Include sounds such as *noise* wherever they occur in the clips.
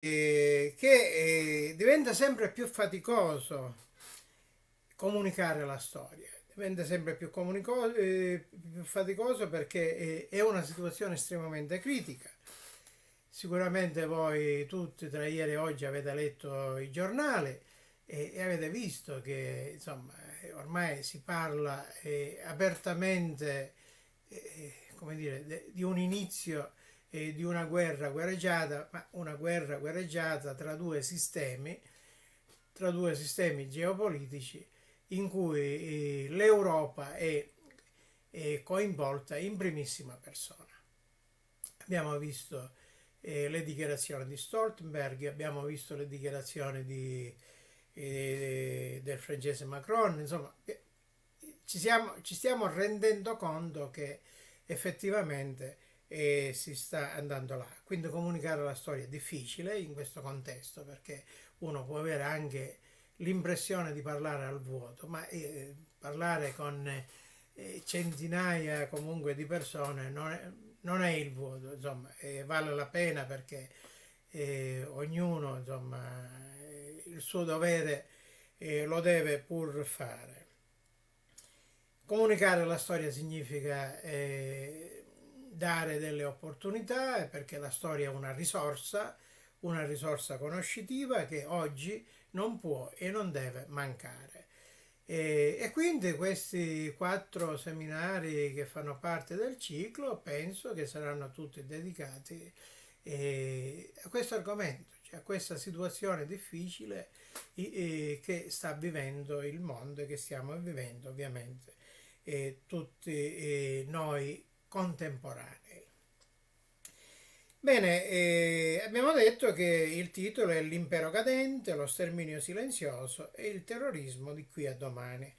eh, che eh, diventa sempre più faticoso comunicare la storia, diventa sempre più, eh, più faticoso perché eh, è una situazione estremamente critica. Sicuramente voi tutti tra ieri e oggi avete letto i giornali e, eh, e avete visto che insomma, eh, ormai si parla apertamente come dire, de, di un inizio eh, di una guerra guerreggiata, ma una guerra guerreggiata tra due sistemi, tra due sistemi geopolitici in cui eh, l'Europa è, è, coinvolta in primissima persona. Abbiamo visto eh, le dichiarazioni di Stoltenberg, abbiamo visto le dichiarazioni di, eh, del francese Macron, insomma eh, ci, siamo, ci stiamo rendendo conto che effettivamente e si sta andando là. Quindi comunicare la storia è difficile in questo contesto perché uno può avere anche l'impressione di parlare al vuoto, ma eh, parlare con eh, centinaia comunque di persone non è, non è il vuoto, insomma, eh, vale la pena perché eh, ognuno insomma, eh, il suo dovere eh, lo deve pur fare. Comunicare la storia significa dare delle opportunità perché la storia è una risorsa, una risorsa conoscitiva che oggi non può e non deve mancare. E, e, quindi questi quattro seminari che fanno parte del ciclo penso che saranno tutti dedicati eh, a questo argomento, cioè a questa situazione difficile eh, che sta vivendo il mondo e che stiamo vivendo ovviamente eh, tutti noi contemporanei. Bene, eh, abbiamo detto che il titolo è L'impero cadente, lo sterminio silenzioso e il terrorismo di qui a domani.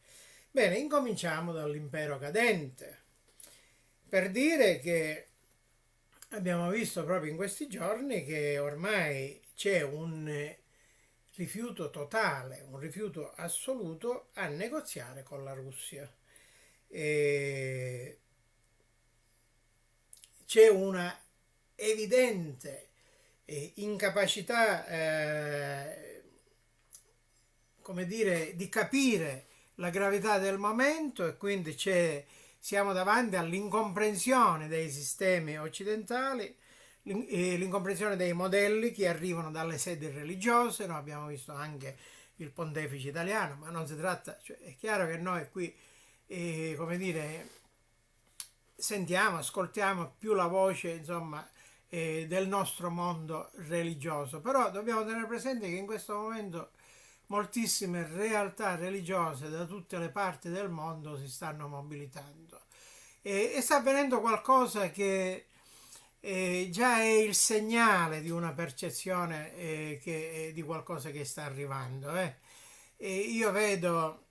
Bene, incominciamo dall'impero cadente. Per dire che abbiamo visto proprio in questi giorni che ormai c'è un rifiuto totale, un rifiuto assoluto a negoziare con la Russia. E c'è una evidente eh, incapacità, eh, come dire, di capire la gravità del momento e quindi siamo davanti all'incomprensione dei sistemi occidentali, eh, l'incomprensione dei modelli che arrivano dalle sedi religiose, no? abbiamo visto anche il pontefice italiano, ma non si tratta, cioè, è chiaro che noi qui, eh, come dire, sentiamo, ascoltiamo più la voce insomma, eh, del nostro mondo religioso. Però dobbiamo tenere presente che in questo momento moltissime realtà religiose da tutte le parti del mondo si stanno mobilitando e, e sta avvenendo qualcosa che eh, già è il segnale di una percezione eh, che, eh, di qualcosa che sta arrivando. Eh. io vedo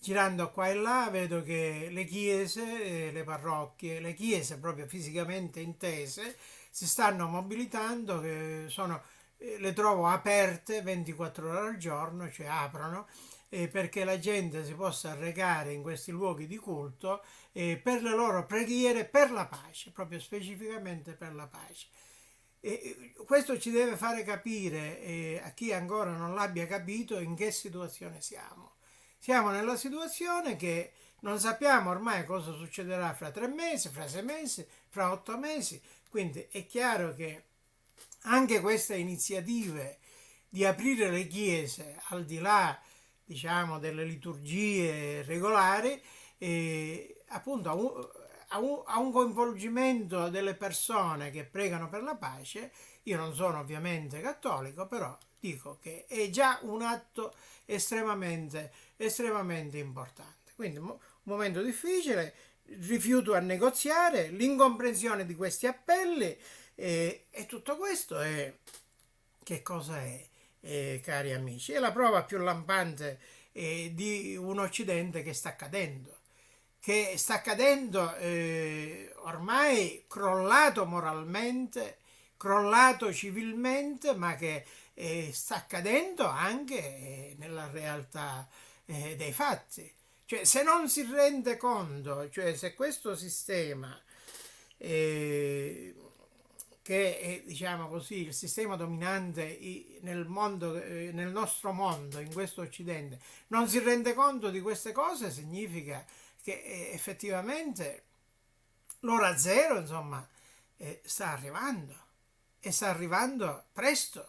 girando qua e là vedo che le chiese, eh, le parrocchie, le chiese proprio fisicamente intese si stanno mobilitando, sono, eh, le trovo aperte 24 ore al giorno, cioè aprono, eh, perché la gente si possa recare in questi luoghi di culto per le loro preghiere per la pace, proprio specificamente per la pace. E questo ci deve fare capire a chi ancora non l'abbia capito in che situazione siamo siamo nella situazione che non sappiamo ormai cosa succederà fra tre mesi, fra sei mesi, fra otto mesi, quindi è chiaro che anche queste iniziative di aprire le chiese al di là diciamo, delle liturgie regolari, eh, appunto a un, a, un, a un, coinvolgimento delle persone che pregano per la pace. Io non sono ovviamente cattolico, però dico che è già un atto estremamente, estremamente importante. Quindi un momento difficile, rifiuto a negoziare, l'incomprensione di questi appelli eh, e, tutto questo è che cosa è, eh, cari amici? È la prova più lampante eh, di un Occidente che sta cadendo che sta cadendo eh, ormai crollato moralmente, crollato civilmente, ma che e sta accadendo anche eh, nella realtà eh, dei fatti. Cioè, se non si rende conto, cioè se questo sistema, eh, che è diciamo così, il sistema dominante nel, mondo, eh, nel nostro mondo, in questo Occidente, non si rende conto di queste cose, significa che effettivamente l'ora zero, insomma, sta arrivando e sta arrivando presto.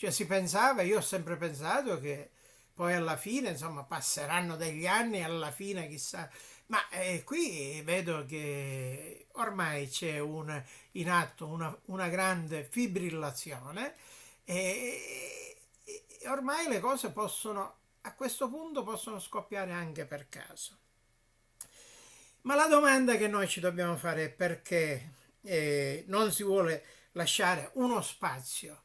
Cioè si pensava, io ho sempre pensato che poi alla fine, insomma, passeranno degli anni, alla fine chissà. Ma eh, qui vedo che ormai c'è un, in atto una, una grande fibrillazione e, e ormai le cose possono, a questo punto, possono scoppiare anche per caso. Ma la domanda che noi ci dobbiamo fare è perché eh, non si vuole lasciare uno spazio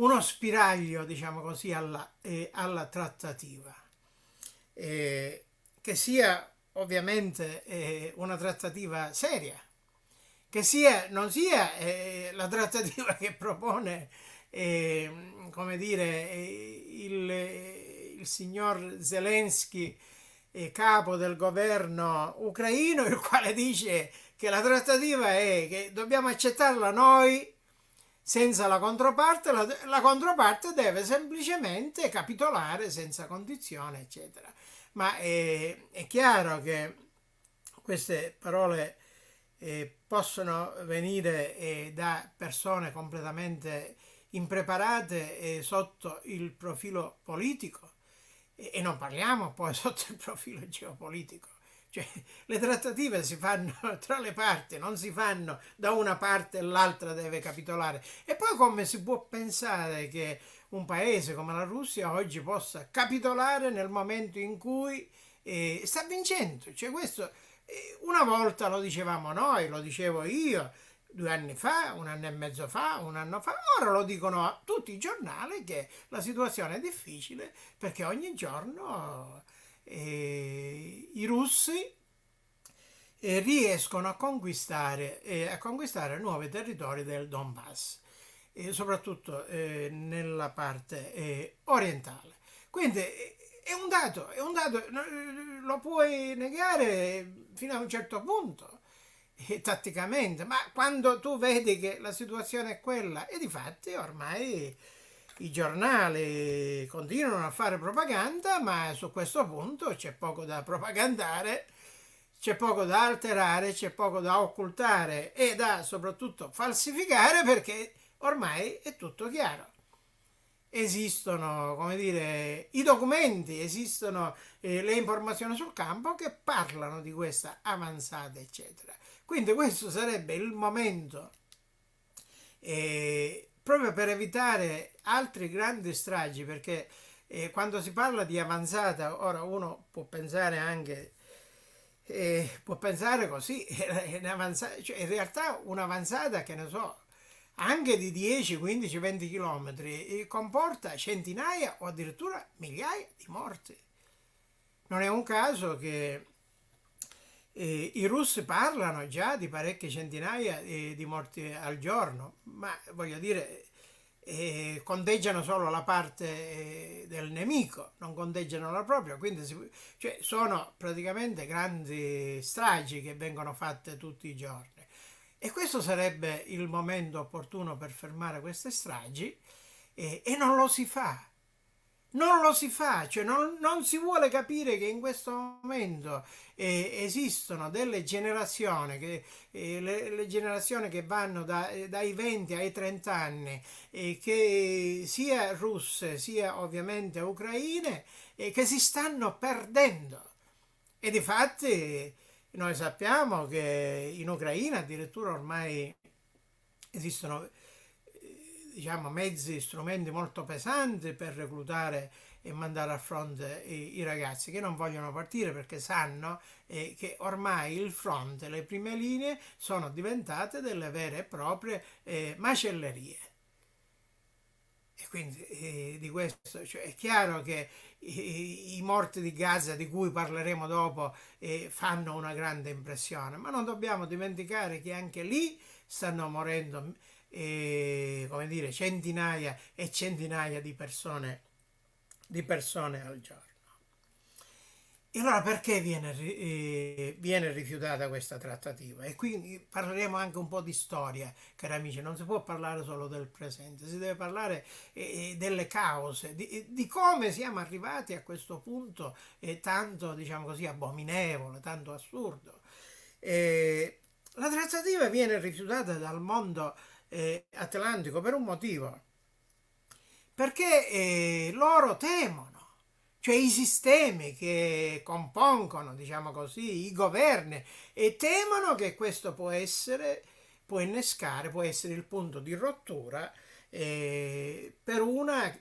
uno spiraglio, diciamo così, alla, eh, alla trattativa, eh, che sia ovviamente eh, una trattativa seria, che sia, non sia eh, la trattativa che propone, ehm, come dire, eh, il, il signor Zelensky, eh, capo del governo ucraino, il quale dice che la trattativa è che dobbiamo accettarla noi senza la controparte, la, la controparte deve semplicemente capitolare senza condizione, eccetera. Ma è, eh, è chiaro che queste parole eh, possono venire eh, da persone completamente impreparate eh, sotto il profilo politico e non parliamo poi *laughs* sotto il profilo geopolitico. Cioè, *laughs* le trattative si fanno *laughs* tra le parti, non si fanno da una parte e l'altra deve capitolare. E poi come si può pensare che un paese come la Russia oggi possa capitolare nel momento in cui eh, sta vincendo? Cioè, questo, eh, una volta lo dicevamo noi, lo dicevo io, due anni fa, un anno e mezzo fa, un anno fa, ora lo dicono tutti i giornali che la situazione è difficile perché ogni giorno eh, i russi eh, riescono a conquistare, eh, a conquistare nuovi territori del Donbass, eh, soprattutto eh, nella parte eh, orientale. Quindi è un dato, è un dato, lo puoi negare fino a un certo punto, tatticamente, ma quando tu vedi che la situazione è quella, e di fatti ormai i giornali continuano a fare propaganda, ma su questo punto c'è poco da propagandare, c'è poco da alterare, c'è poco da occultare e da soprattutto falsificare perché ormai è tutto chiaro. Esistono, come dire, i documenti, esistono eh, le informazioni sul campo che parlano di questa avanzata, eccetera. Quindi questo sarebbe il momento eh, proprio per evitare altre grandi stragi, perché eh, quando si parla di avanzata, ora uno può pensare anche, eh, può pensare così, *laughs* eh, cioè in realtà un'avanzata che ne so, anche di 10, 15, 20 km comporta centinaia o addirittura migliaia di morti. Non è un caso che eh, I russi parlano già di parecchie centinaia eh, di morti al giorno, ma voglio dire, eh, conteggiano solo la parte eh, del nemico, non conteggiano la propria, quindi si, cioè, sono praticamente grandi stragi che vengono fatte tutti i giorni. E questo sarebbe il momento opportuno per fermare queste stragi eh, e non lo si fa non lo si fa, cioè non, non, si vuole capire che in questo momento eh, esistono delle generazioni, che, eh, le, le, generazioni che vanno da, eh, dai 20 ai 30 anni, eh, che sia russe sia ovviamente ucraine, che si stanno perdendo. E di fatti noi sappiamo che in Ucraina addirittura ormai esistono diciamo, mezzi, e strumenti molto pesanti per reclutare e mandare a fronte i, i ragazzi che non vogliono partire perché sanno eh, che ormai il fronte, le prime linee sono diventate delle vere e proprie eh, macellerie. E quindi eh, di questo cioè, è chiaro che i, i, morti di Gaza, di cui parleremo dopo, eh, fanno una grande impressione, ma non dobbiamo dimenticare che anche lì stanno morendo eh, come dire, centinaia e centinaia di persone, di persone al giorno. E allora perché viene, eh, viene, rifiutata questa trattativa? E qui parleremo anche un po' di storia, cari amici, non si può parlare solo del presente, si deve parlare eh, eh delle cause, di, eh, di, come siamo arrivati a questo punto eh, tanto, diciamo così, abominevole, tanto assurdo. Eh, la trattativa viene rifiutata dal mondo eh, Atlantico per un motivo. Perché eh, loro temono, cioè i sistemi che compongono, diciamo così, i governi, e temono che questo può essere, può innescare, può essere il punto di rottura eh, per una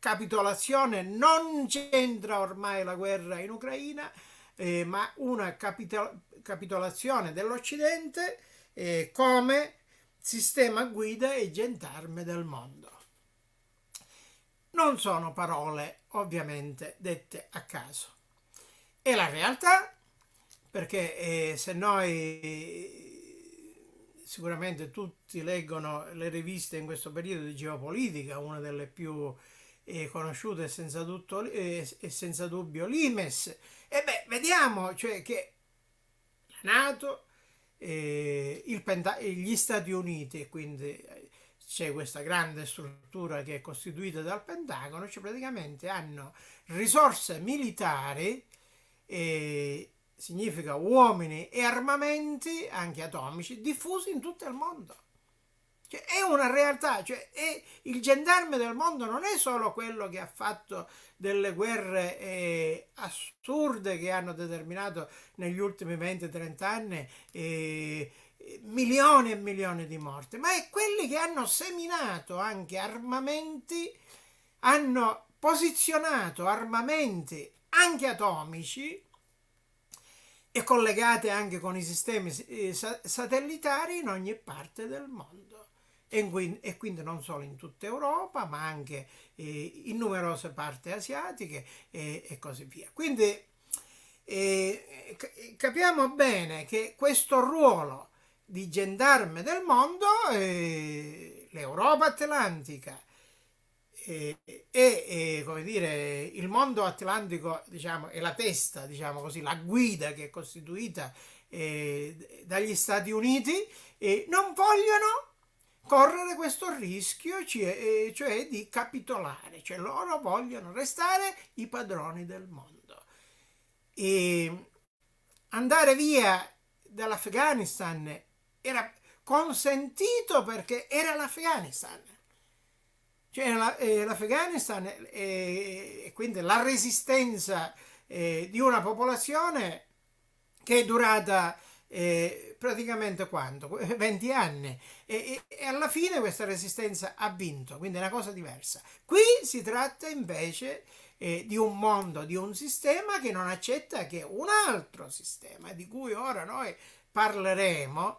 capitolazione, non c'entra ormai la guerra in Ucraina, eh, ma una capitolazione dell'Occidente eh, come sistema guida e gendarme del mondo. Non sono parole ovviamente dette a caso. È la realtà perché eh, se noi eh, sicuramente tutti leggono le riviste in questo periodo di geopolitica, una delle più eh, conosciute senza, tutto, eh, e senza dubbio l'IMES. E beh, vediamo cioè, che la Nato, eh, Penta- eh, gli Stati Uniti, quindi eh, c'è questa grande struttura che è costituita dal Pentagono, cioè praticamente hanno risorse militari, eh, significa uomini e armamenti, anche atomici, diffusi in tutto il mondo. Cioè, è una realtà, cioè, è, il gendarme del mondo non è solo quello che ha fatto delle guerre eh, assurde che hanno determinato negli ultimi 20-30 anni eh, milioni e milioni di morti, ma è quelli che hanno seminato anche armamenti, hanno posizionato armamenti anche atomici e collegate anche con i sistemi eh, satellitari in ogni parte del mondo e, quindi non solo in tutta Europa ma anche eh, in numerose parti asiatiche e, così via. Quindi eh, capiamo bene che questo ruolo di gendarme del mondo, eh, l'Europa atlantica e, come dire, il mondo atlantico diciamo, è la testa, diciamo così, la guida che è costituita dagli Stati Uniti, non vogliono correre questo rischio, cioè, cioè di capitolare, cioè loro vogliono restare i padroni del mondo. E andare via dall'Afghanistan era consentito perché era l'Afghanistan. Cioè eh, l'Afghanistan eh, e quindi la resistenza eh, di una popolazione che è durata eh, praticamente quanto? 20 *laughs* anni e, e, e, alla fine questa resistenza ha vinto, quindi è una cosa diversa. Qui si tratta invece eh, di un mondo, di un sistema che non accetta che un altro sistema, di cui ora noi parleremo,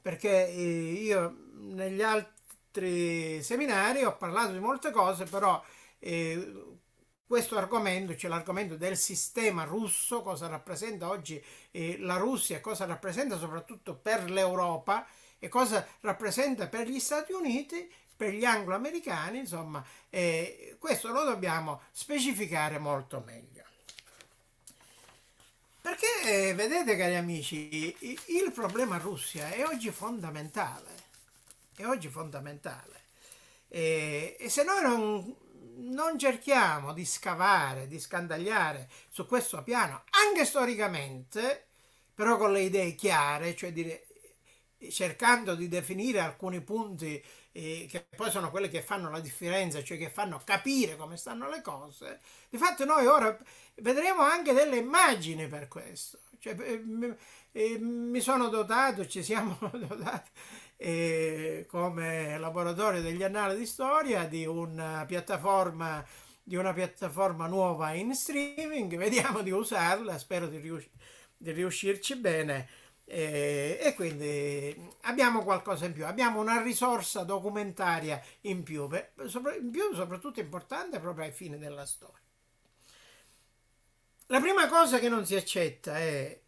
perché eh, io negli altri seminari ho parlato di molte cose, però eh, questo argomento, cioè l'argomento del sistema russo, cosa rappresenta oggi eh, la Russia, cosa rappresenta soprattutto per l'Europa e cosa rappresenta per gli Stati Uniti, per gli angloamericani, insomma, eh, questo lo dobbiamo specificare molto meglio. Perché eh, vedete cari amici, il problema Russia è oggi fondamentale, è oggi fondamentale. e se noi non, non cerchiamo di scavare, di scandagliare su questo piano, anche storicamente, però con le idee chiare, cioè dire, cercando di definire alcuni punti eh, che poi sono quelli che fanno la differenza, cioè che fanno capire come stanno le cose. Di fatto noi ora vedremo anche delle immagini per questo. Cioè, eh, eh, mi sono dotato, ci siamo *laughs* dotati eh, come laboratorio degli annali di storia di una eh, piattaforma di una piattaforma nuova in streaming, *laughs* vediamo di usarla, spero di, rius- di riuscirci bene e, e, quindi abbiamo qualcosa in più, abbiamo una risorsa documentaria in più, sopra, in più soprattutto importante proprio ai fini della storia. La prima cosa che non si accetta è,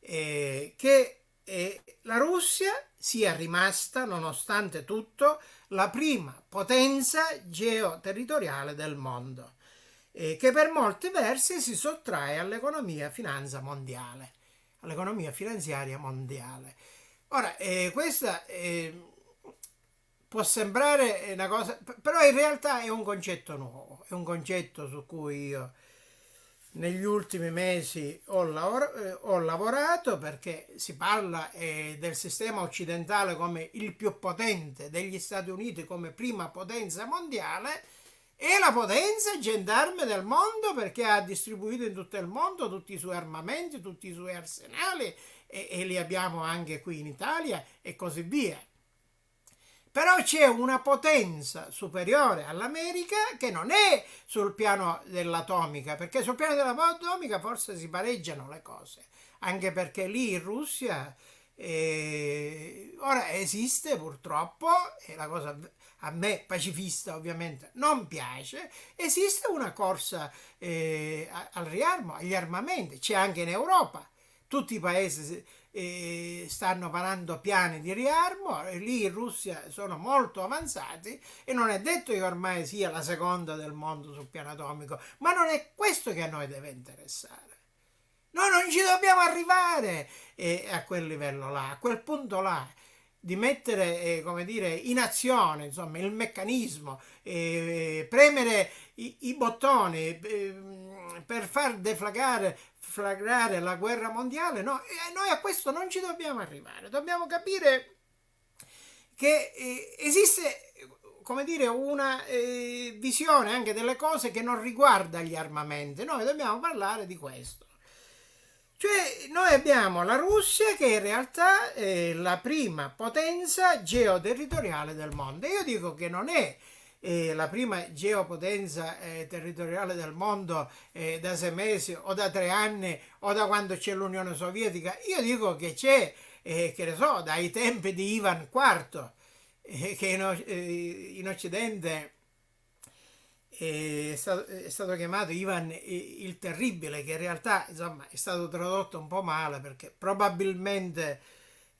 è che e la Russia sia rimasta, nonostante tutto, la prima potenza geoterritoriale del mondo, eh, che per molti versi si sottrae all'economia finanza mondiale, all'economia finanziaria mondiale. Ora, eh, questa eh, può sembrare una cosa, però in realtà è un concetto nuovo, è un concetto su cui io negli ultimi mesi ho, lav eh, ho lavorato perché si parla eh, del sistema occidentale come il più potente degli Stati Uniti come prima potenza mondiale e la potenza gendarme del mondo perché ha distribuito in tutto il mondo tutti i suoi armamenti, tutti i suoi arsenali e, e li abbiamo anche qui in Italia e così via però c'è una potenza superiore all'America che non è sul piano dell'atomica, perché sul piano dell'atomica forse si pareggiano le cose, anche perché lì in Russia eh, ora esiste purtroppo, è la cosa a me pacifista ovviamente non piace, esiste una corsa eh, al riarmo, agli armamenti, c'è anche in Europa, tutti i paesi eh, stanno varando piani di riarmo, e lì in Russia sono molto avanzati e non è detto che ormai sia la seconda del mondo sul piano atomico, ma non è questo che a noi deve interessare. Noi non ci dobbiamo arrivare eh, a quel livello là, a quel punto là di mettere eh, come dire, in azione insomma, il meccanismo, eh, premere i, i bottoni ehm, per far deflagrare flagrare la guerra mondiale, no, e noi a questo non ci dobbiamo arrivare, dobbiamo capire che eh, esiste come dire, una eh, visione anche delle cose che non riguarda gli armamenti, noi dobbiamo parlare di questo. Cioè, noi abbiamo la Russia che in realtà è la prima potenza geoterritoriale del mondo. io dico che non è eh, la prima geopotenza eh, territoriale del mondo eh, da sei mesi o da tre anni o da quando c'è l'Unione Sovietica, io dico che c'è, eh, che ne so, dai tempi di Ivan IV, eh, che in, eh, in Occidente è stato, è stato, chiamato Ivan il Terribile, che in realtà insomma, è stato tradotto un po' male perché probabilmente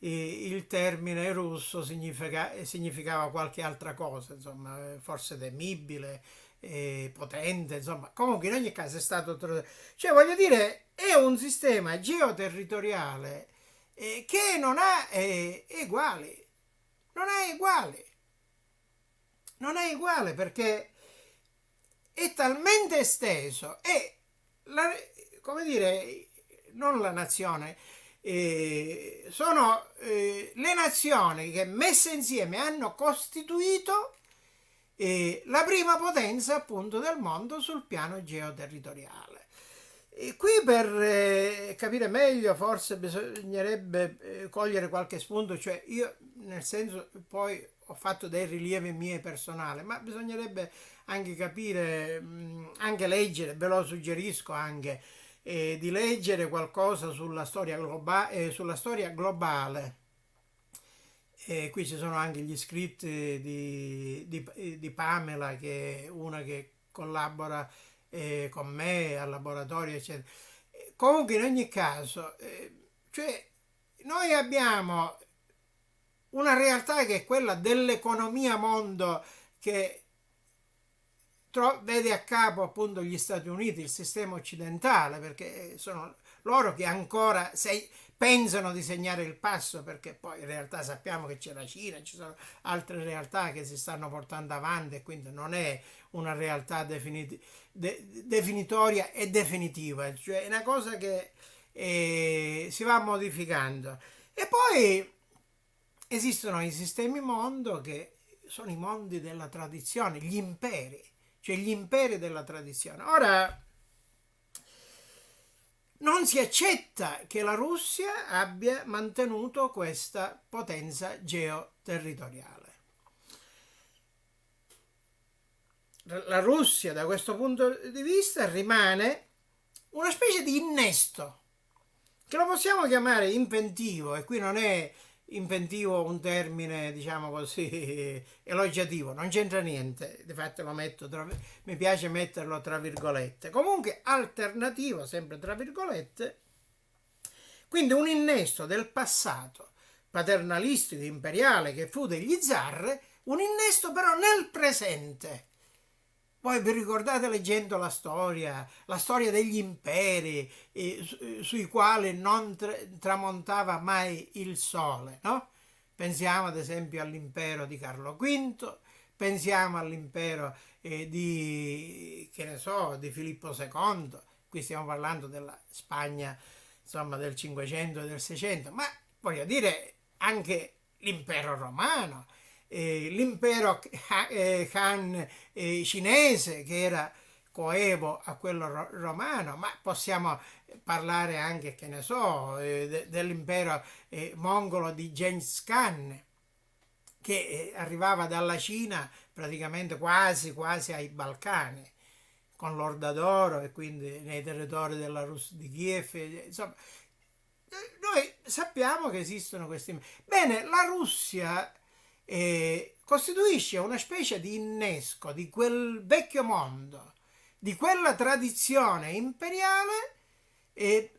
il termine russo significa, eh, significava qualche altra cosa, insomma, eh, forse temibile, eh, potente, insomma. Comunque in ogni caso è stato... Cioè voglio dire, è un sistema geoterritoriale eh, che non ha eh, uguali. Non ha uguali. Non è uguale perché è talmente esteso e, la, come dire, non la nazione, eh, sono eh, le nazioni che messe insieme hanno costituito eh, la prima potenza appunto del mondo sul piano geoterritoriale. E qui per eh, capire meglio forse bisognerebbe eh, cogliere qualche spunto, cioè io nel senso poi ho fatto dei rilievi miei personali, ma bisognerebbe anche capire, mh, anche leggere, ve lo suggerisco anche eh, di leggere qualcosa sulla storia, globa eh, sulla storia globale. E qui ci sono anche gli scritti di, di, di Pamela, che è una che collabora eh, con me al laboratorio, eccetera. Comunque, in ogni caso, eh, cioè, noi abbiamo una realtà che è quella dell'economia mondo che vede a capo appunto gli Stati Uniti, il sistema occidentale, perché eh, sono loro che ancora se, pensano di segnare il passo, perché poi in realtà sappiamo che c'è la Cina, ci sono altre realtà che si stanno portando avanti quindi non è una realtà definit de definitoria e definitiva, cioè è una cosa che eh, si va modificando. E poi esistono i sistemi mondo che sono i mondi della tradizione, gli imperi cioè gli imperi della tradizione. Ora, non si accetta che la Russia abbia mantenuto questa potenza geoterritoriale. La Russia da questo punto di vista rimane una specie di innesto, che lo possiamo chiamare inventivo e qui non è inventivo un termine, diciamo così, *laughs* elogiativo, non c'entra niente, di fatto lo metto tra, mi piace metterlo tra virgolette. Comunque alternativo, sempre tra virgolette, quindi un innesto del passato paternalistico imperiale che fu degli zar, un innesto però nel presente poi vi ricordate leggendo la storia, la storia degli imperi eh, sui quali non tra, tramontava mai il sole, no? Pensiamo ad esempio all'impero di Carlo V, pensiamo all'impero eh, di, so, di, Filippo II, qui stiamo parlando della Spagna insomma, del 500 e del 600, ma voglio dire anche l'impero romano, eh, l'impero eh, Han eh, cinese che era coevo a quello romano, ma possiamo parlare anche, che ne so, dell'impero mongolo di Genghis Khan che arrivava dalla Cina praticamente quasi, quasi ai Balcani con l'Orda d'Oro e quindi nei territori della Russia di Kiev, insomma, noi sappiamo che esistono questi... Bene, la Russia eh, costituisce una specie di innesco di quel vecchio mondo, di quella tradizione imperiale eh,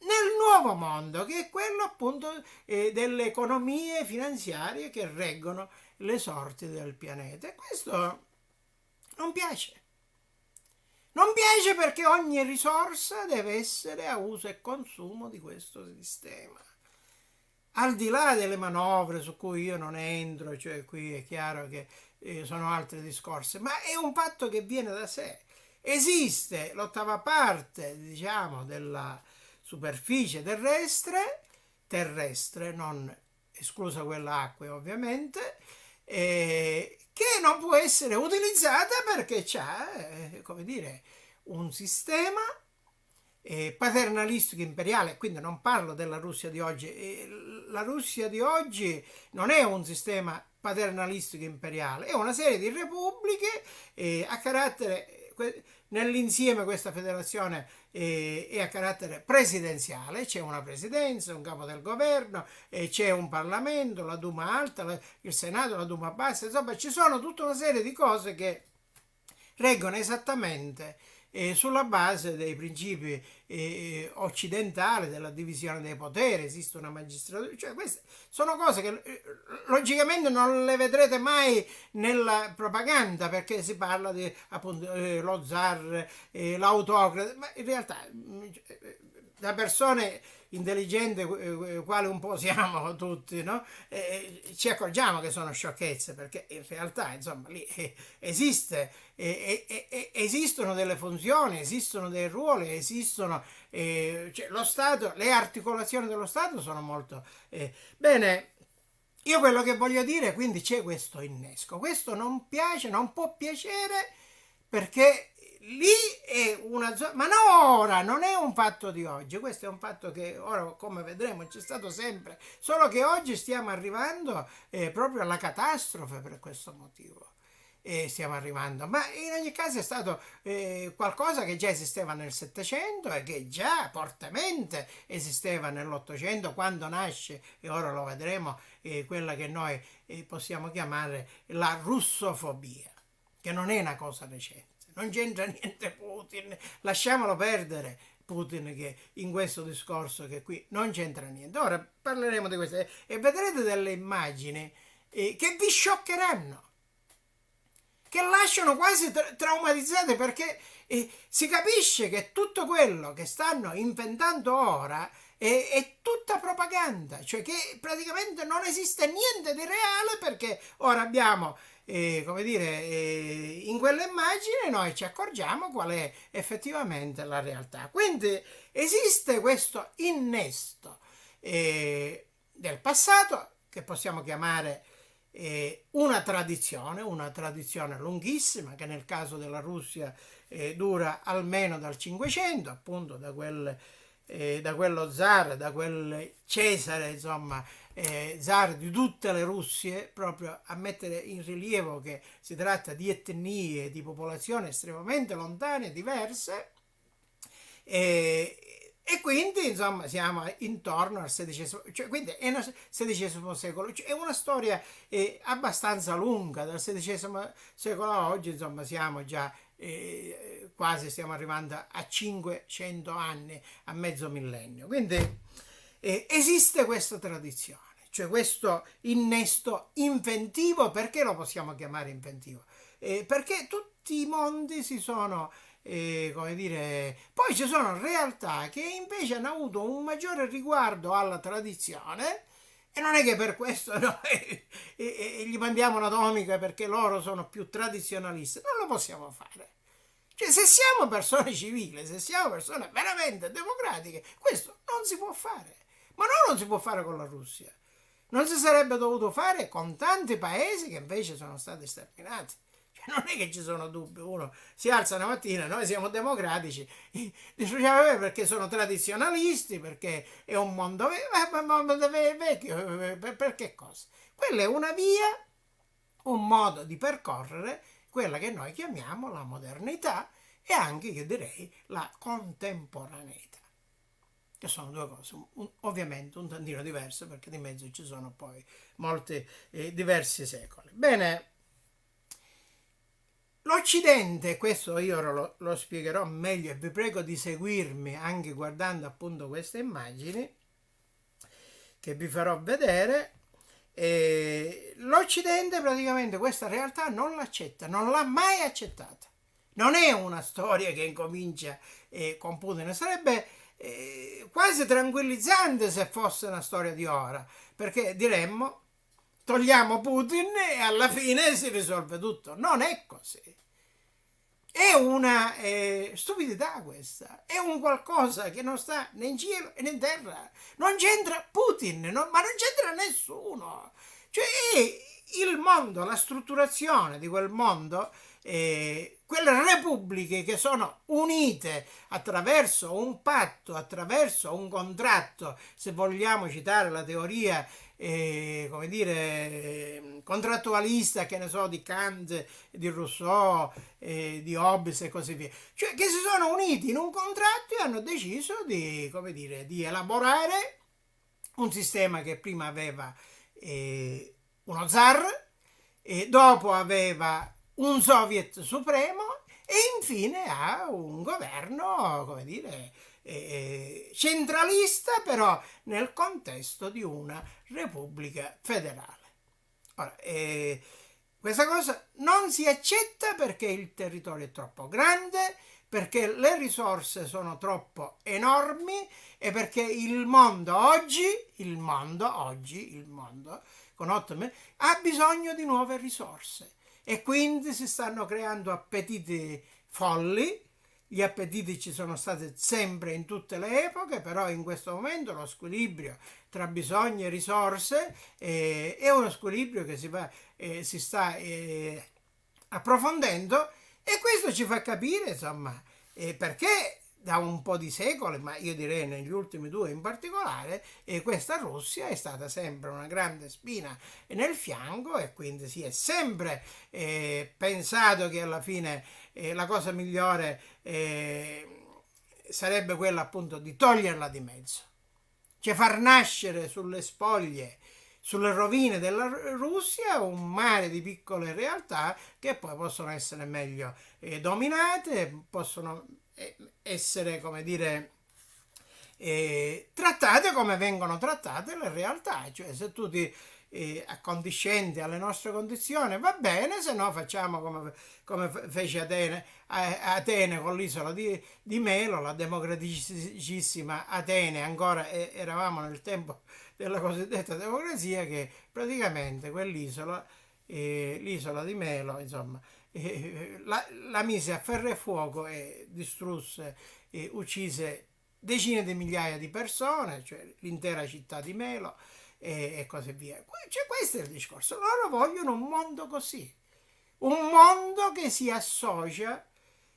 nel nuovo mondo, che è quello appunto eh, delle economie finanziarie che reggono le sorti del pianeta. E questo non piace. Non piace perché ogni risorsa deve essere a uso e consumo di questo sistema al di là delle manovre su cui io non entro, cioè qui è chiaro che eh, sono altri discorsi, ma è un patto che viene da sé. Esiste l'ottava parte, diciamo, della superficie terrestre, terrestre, non esclusa quella acquea ovviamente, eh, che non può essere utilizzata perché c'è, eh, come dire, un sistema eh, paternalistico imperiale, quindi non parlo della Russia di oggi. Eh, la Russia di oggi non è un sistema paternalistico imperiale, è una serie di repubbliche eh, a carattere, nell'insieme questa federazione eh, è a carattere presidenziale, c'è una presidenza, un capo del governo, eh, c'è un Parlamento, la Duma alta, il Senato, la Duma bassa, insomma ci sono tutta una serie di cose che reggono esattamente eh, sulla base dei principi eh, eh, occidentali della divisione dei poteri, esiste una magistratura, cioè queste sono cose che eh, logicamente non le vedrete mai nella propaganda perché si parla di appunto eh, lo zar, l'autocrate, ma in realtà mm, cioè, da persone intelligente eh, eh, quale un po' *laughs* siamo tutti, no? eh, ci accorgiamo che sono sciocchezze perché in realtà insomma lì eh, esiste, esistono delle funzioni, esistono dei ruoli, esistono cioè, lo Stato, le articolazioni dello Stato sono molto... bene, io quello che voglio dire quindi c'è questo innesco, questo non piace, non può piacere perché lì è una zona, ma no ora, non è un fatto di oggi, questo è un fatto che ora come vedremo c'è stato sempre, solo che oggi stiamo arrivando eh, proprio alla catastrofe per questo motivo. Eh, stiamo arrivando, ma in ogni caso è stato eh, qualcosa che già esisteva nel Settecento e che già fortemente esisteva nell'Ottocento quando nasce, e ora lo vedremo, eh, quella che noi eh, possiamo chiamare la russofobia, che non è una cosa recente non c'entra *laughs* niente Putin, lasciamolo perdere. Putin che in questo discorso che qui non c'entra niente. Ora parleremo di queste e vedrete delle immagini eh, che vi scioccheranno, che lasciano quasi tra traumatizzate perché eh, si capisce che tutto quello che stanno inventando ora è, è, tutta propaganda, cioè che praticamente non esiste niente di reale perché ora abbiamo eh, come dire, eh, in quell'immagine noi ci accorgiamo qual è effettivamente la realtà. Quindi esiste questo innesto eh, del passato che possiamo chiamare una tradizione, una tradizione lunghissima che nel caso della Russia dura almeno dal 500, appunto da, quel, da quello zar, da quel Cesare, insomma, eh, zar di tutte le Russie, proprio a mettere in rilievo che si tratta di etnie, di popolazioni estremamente lontane, diverse, e, e quindi insomma siamo intorno al XVI, cioè, quindi è una, XVI secolo, cioè, è una storia eh, abbastanza lunga, dal XVI secolo a oggi insomma siamo già eh, quasi stiamo arrivando a 500 anni, a mezzo millennio, quindi eh, esiste questa tradizione, cioè questo innesto inventivo, perché lo possiamo chiamare inventivo? Eh, perché tutti i mondi si sono, eh, come dire, poi ci sono realtà che invece hanno avuto un maggiore riguardo alla tradizione e non è che per questo noi *laughs* gli mandiamo una domica perché loro sono più tradizionalisti, non lo possiamo fare. Cioè, se siamo persone civili, se siamo persone veramente democratiche, questo non si può fare. Ma no, non si può fare con la Russia. Non si sarebbe dovuto fare con tanti paesi che invece sono stati sterminati. Cioè, non è che ci sono dubbi. Uno si alza una mattina, noi siamo democratici, diciamo perché sono tradizionalisti, perché è un mondo eh, vecchio, eh, perché cosa? Quella è una via, un modo di percorrere quella che noi chiamiamo la modernità e anche, io direi, la contemporaneità che sono due cose, un, ovviamente un tantino diverse perché di mezzo ci sono poi molti eh, diversi secoli. Bene, l'Occidente, questo io lo, lo spiegherò meglio e vi prego di seguirmi anche guardando appunto queste immagini che vi farò vedere, eh, l'Occidente praticamente questa realtà non l'accetta, non l'ha mai accettata. Non è una storia che incomincia eh, con Putin, sarebbe eh, quasi tranquillizzante se fosse una storia di ora, perché diremmo togliamo Putin e alla fine si risolve tutto. Non è così. È una eh, stupidità questa, è un qualcosa che non sta né in cielo né in terra. Non c'entra Putin, non, ma non c'entra nessuno. Cioè il mondo, la strutturazione di quel mondo eh, quelle repubbliche che sono unite attraverso un patto, attraverso un contratto, se vogliamo citare la teoria eh, come dire, ehm, contrattualista, che ne so, di Kant, di Rousseau, eh, di Hobbes e così via, cioè che si sono uniti in un contratto e hanno deciso di, come dire, di elaborare un sistema che prima aveva eh, uno zar, e dopo aveva un soviet supremo e infine ha un governo, come dire, eh, eh, centralista però nel contesto di una repubblica federale. Ora, eh, questa cosa non si accetta perché il territorio è troppo grande, perché le risorse sono troppo enormi e perché il mondo oggi, il mondo oggi, il mondo con 8 ha bisogno di nuove risorse e quindi si stanno creando appetiti folli. Gli appetiti ci sono stati sempre in tutte le epoche, però in questo momento lo squilibrio tra bisogni e risorse eh, è uno squilibrio che si, va, eh, si sta eh, approfondendo e questo ci fa capire insomma eh, perché da un po' di secoli, ma io direi negli ultimi due in particolare, eh, questa Russia è stata sempre una grande spina nel fianco e quindi si è sempre eh, pensato che alla fine eh, la cosa migliore eh, sarebbe quella appunto di toglierla di mezzo, cioè far nascere sulle spoglie sulle rovine della Russia un mare di piccole realtà che poi possono essere meglio eh, dominate, possono eh, essere, come dire, eh, trattate come vengono trattate le realtà, cioè se tu ti eh, accondiscendi alle nostre condizioni va bene, se no facciamo come, come fece Atene, Atene con l'isola di, di, Melo, la democraticissima Atene, ancora eh, eravamo nel tempo della cosiddetta democrazia che praticamente quell'isola, eh, l'isola di Melo, insomma, eh, la, la, mise a ferro e fuoco e distrusse e uccise decine di migliaia di persone, cioè l'intera città di Melo e, e così via. Cioè, questo è il discorso. Loro vogliono un mondo così, un mondo che si associa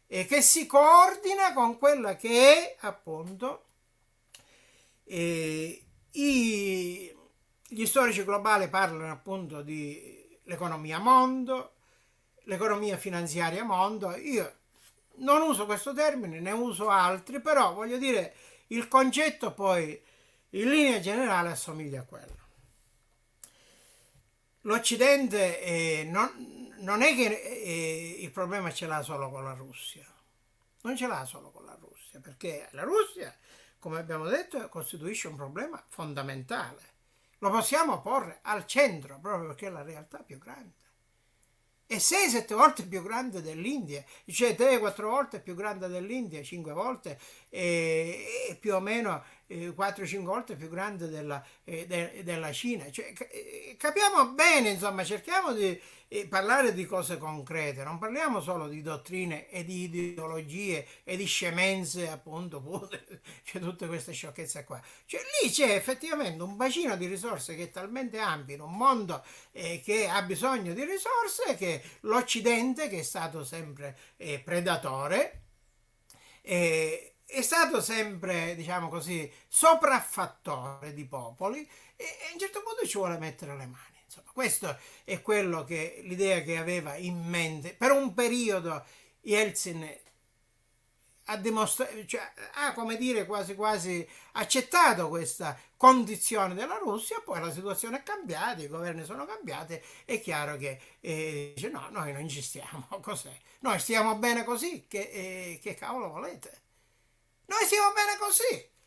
e che si coordina con quella che è appunto eh, i, gli storici globali parlano appunto di l'economia mondo, l'economia finanziaria mondo. Io non uso questo termine, ne uso altri, però voglio dire il concetto poi in linea generale assomiglia a quello. L'Occidente eh, non, non, è che eh, il problema ce l'ha solo con la Russia, non ce l'ha solo con la Russia, perché la Russia, come abbiamo detto, costituisce un problema fondamentale. Lo possiamo porre al centro proprio perché è la realtà più grande è 6-7 volte più grande dell'India, cioè 3-4 volte più grande dell'India, 5 volte e, e più o meno 4-5 eh, volte più grande della, eh, de, della Cina. Cioè, eh, capiamo bene, insomma, cerchiamo di, e parlare di cose concrete, non parliamo solo di dottrine e di ideologie e di scemenze, appunto, c'è *laughs* cioè tutte queste sciocchezze qua. Cioè lì c'è effettivamente un bacino di risorse che è talmente ampio in un mondo eh, che ha bisogno di risorse che l'Occidente, che è stato sempre eh, predatore, eh, è stato sempre, diciamo così, sopraffattore di popoli e, e a un certo punto ci vuole mettere le mani. Insomma, questa è quello che l'idea che aveva in mente. Per un periodo Yeltsin ha dimostrato, cioè, ha come dire quasi quasi accettato questa condizione della Russia, poi la situazione è cambiata, i governi sono cambiati, è chiaro che eh, dice no, noi non ci stiamo, *laughs* cos'è? Noi stiamo bene così, che, eh, che cavolo volete? Noi stiamo bene così!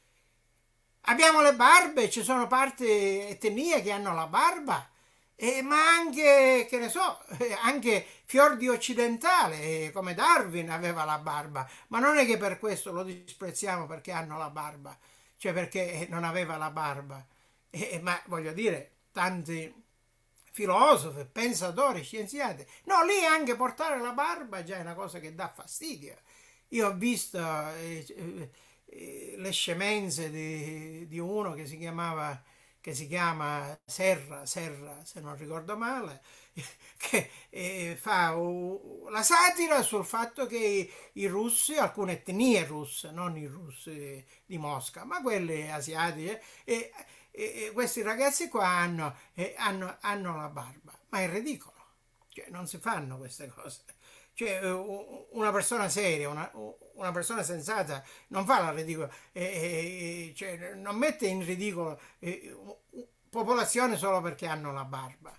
Abbiamo le barbe, ci sono parti etnie che hanno la barba, eh, ma anche, che ne so, eh, anche Fiordi occidentale, eh, come Darwin, aveva la barba, ma non è che per questo lo disprezziamo perché hanno la barba, cioè perché eh, non aveva la barba. Eh, ma voglio dire, tanti filosofi, pensatori, scienziati, no, lì anche portare la barba già è una cosa che dà fastidio. Io ho visto eh, le scemenze di, di uno che si chiamava che si chiama Serra, Serra se non ricordo male, *laughs* che eh, fa uh, la satira sul fatto che i, i, russi, alcune etnie russe, non i russi di Mosca, ma quelle asiatiche, e, eh, questi ragazzi qua hanno, hanno, hanno, la barba, ma è ridicolo, cioè, non si fanno queste cose. Cioè, una persona seria, una, una persona sensata non fa la ridicola, eh, eh, eh cioè, non mette in ridicolo eh, popolazione solo perché hanno la barba.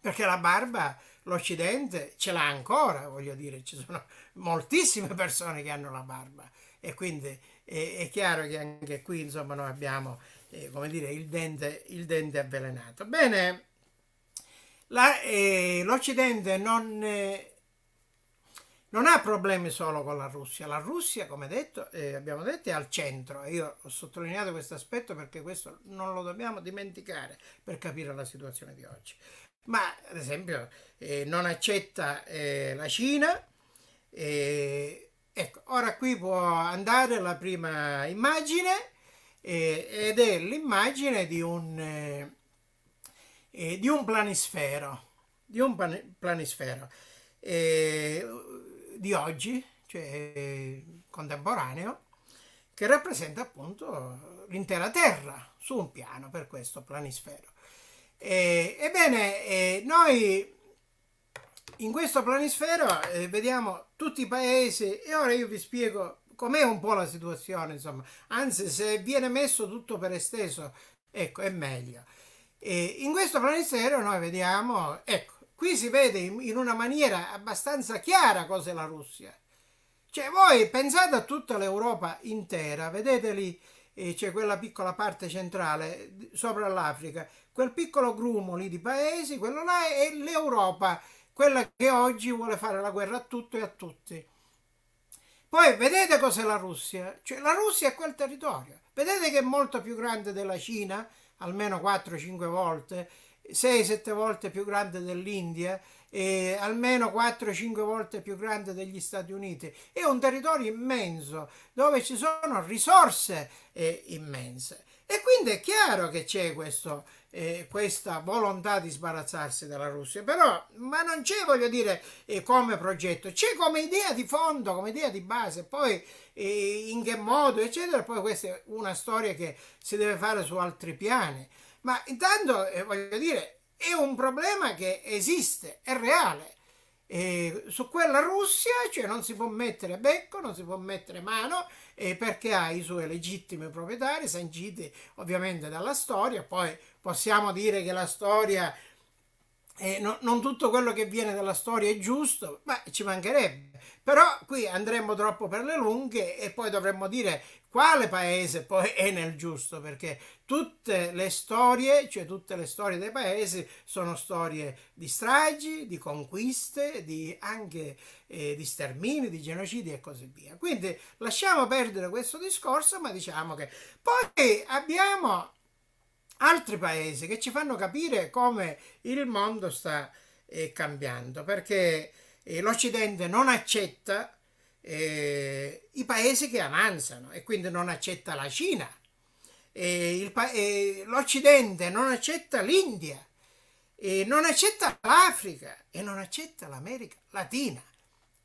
Perché la barba l'Occidente ce l'ha ancora, voglio dire, ci sono moltissime persone che hanno la barba e quindi è, è chiaro che anche qui insomma, noi abbiamo eh, come dire, il, dente, il dente avvelenato. Bene, eh, l'Occidente non non ha problemi solo con la Russia. La Russia, come detto, eh, abbiamo detto, è al centro. Io ho sottolineato questo aspetto perché questo non lo dobbiamo dimenticare per capire la situazione di oggi. Ma, ad esempio, eh, non accetta eh, la Cina. Eh, ecco, ora qui può andare la prima immagine eh, ed è l'immagine di un, eh, di un planisfero. Di un planisfero di oggi, cioè contemporaneo, che rappresenta appunto l'intera Terra su un piano per questo planisfero. E, ebbene, eh, noi in questo planisfero eh, vediamo tutti i paesi e ora io vi spiego com'è un po' la situazione, insomma, anzi se viene messo tutto per esteso, ecco, è meglio. E in questo planisfero noi vediamo, ecco, Qui si vede in una maniera abbastanza chiara cos'è la Russia. Cioè voi pensate a tutta l'Europa intera, vedete lì eh, c'è quella piccola parte centrale sopra l'Africa, quel piccolo grumo lì di paesi, quello là è l'Europa, quella che oggi vuole fare la guerra a tutto e a tutti. Poi vedete cos'è la Russia? Cioè la Russia è quel territorio. Vedete che è molto più grande della Cina, almeno 4-5 volte, 6-7 volte più grande dell'India e almeno 4-5 volte più grande degli Stati Uniti. È un territorio immenso dove ci sono risorse eh, immense. E quindi è chiaro che c'è questo, eh, questa volontà di sbarazzarsi dalla Russia, però ma non c'è, voglio dire, eh, come progetto, c'è come idea di fondo, come idea di base, poi eh, in che modo, eccetera, poi questa è una storia che si deve fare su altri piani. Ma intanto, eh, voglio dire, è un problema che esiste, è reale. E su quella Russia cioè, non si può mettere becco, non si può mettere mano eh, perché ha i suoi legittimi proprietari sanciti ovviamente dalla storia. Poi possiamo dire che la storia eh, no, non tutto quello che viene dalla storia è giusto, ma ci mancherebbe. Però qui andremmo troppo per le lunghe e poi dovremmo dire quale paese poi è nel giusto, perché tutte le storie, cioè tutte le storie dei paesi, sono storie di stragi, di conquiste, di anche eh, di stermini, di genocidi e così via. Quindi lasciamo perdere questo discorso, ma diciamo che poi abbiamo altri paesi che ci fanno capire come il mondo sta eh, cambiando, perché eh, l'Occidente non accetta eh, i paesi che avanzano e quindi non accetta la Cina, l'Occidente non accetta l'India, non accetta l'Africa e non accetta l'America Latina.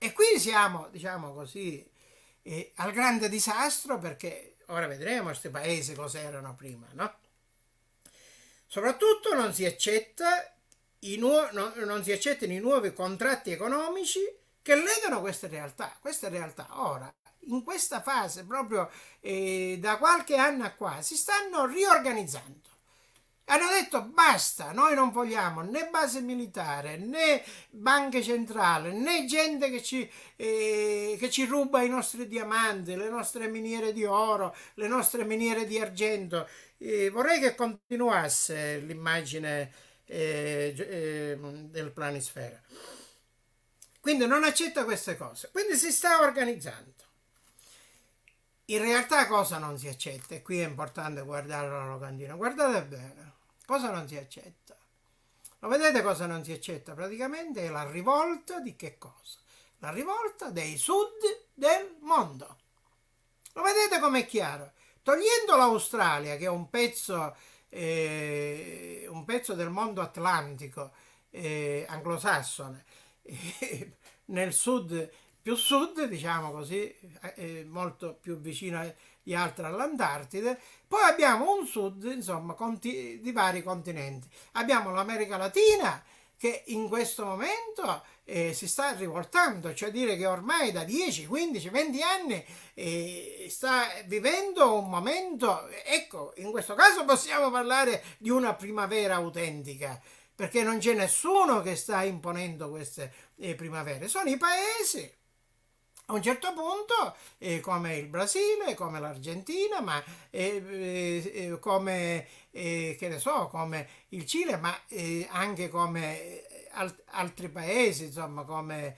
E qui siamo, diciamo così, eh, al grande disastro perché ora vedremo questi paesi cos'erano prima, no? Soprattutto non si, nu- no, non si accettano i nuovi contratti economici che legano queste realtà. Queste realtà ora, in questa fase, proprio eh, da qualche anno a qua, si stanno riorganizzando. Hanno detto basta, noi non vogliamo né base militare, né banche centrali, né gente che ci, eh, che ci ruba i nostri diamanti, le nostre miniere di oro, le nostre miniere di argento, vorrei che continuasse l'immagine eh, eh, del planisfera. Quindi non accetta queste cose. Quindi si sta organizzando. In realtà cosa non si accetta? E qui è importante guardare la locandina. Guardate bene. Cosa non si accetta? Lo vedete cosa non si accetta? Praticamente è la rivolta di che cosa? La rivolta dei sud del mondo. Lo vedete com'è chiaro? Togliendo l'Australia, che è un pezzo, eh, un pezzo del mondo atlantico eh, anglosassone, *laughs* eh, nel sud più sud, diciamo così, eh, eh, molto più vicino di altro all'Antartide, poi abbiamo un sud, insomma, di vari continenti. Abbiamo l'America Latina, che in questo momento eh, si sta rivoltando, cioè dire che ormai da 10, 15, 20 anni eh, sta vivendo un momento, ecco, in questo caso possiamo parlare di una primavera autentica, perché non c'è nessuno che sta imponendo queste eh, primavere, sono i paesi a un certo punto, eh, come il Brasile, come l'Argentina, ma eh, eh, eh come, eh, so, come, il Cile, ma anche come alt altri paesi, insomma, come,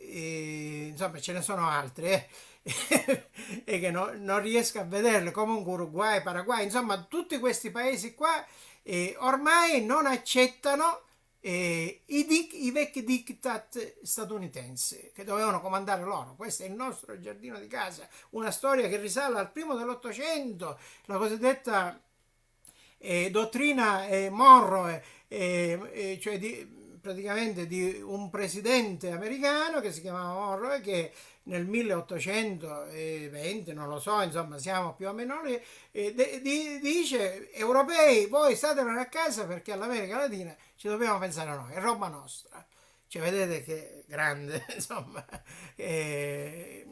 insomma, ce ne sono altri. *laughs* e che no, non riesco a vederle comunque Uruguay, Paraguay, insomma tutti questi paesi qua ormai non accettano eh, i, dic, i, vecchi diktat statunitensi che dovevano comandare loro. Questo è il nostro giardino di casa, una storia che risale al primo dell'Ottocento, la cosiddetta eh, dottrina eh, Monroe, eh, eh, cioè di, praticamente di un presidente americano che si chiamava Monroe che nel 1820, non lo so, insomma siamo più o meno lì, dice europei voi statevene a casa perché all'America Latina ci dobbiamo pensare noi, è roba nostra. Cioè vedete che grande, *laughs* insomma. Eh,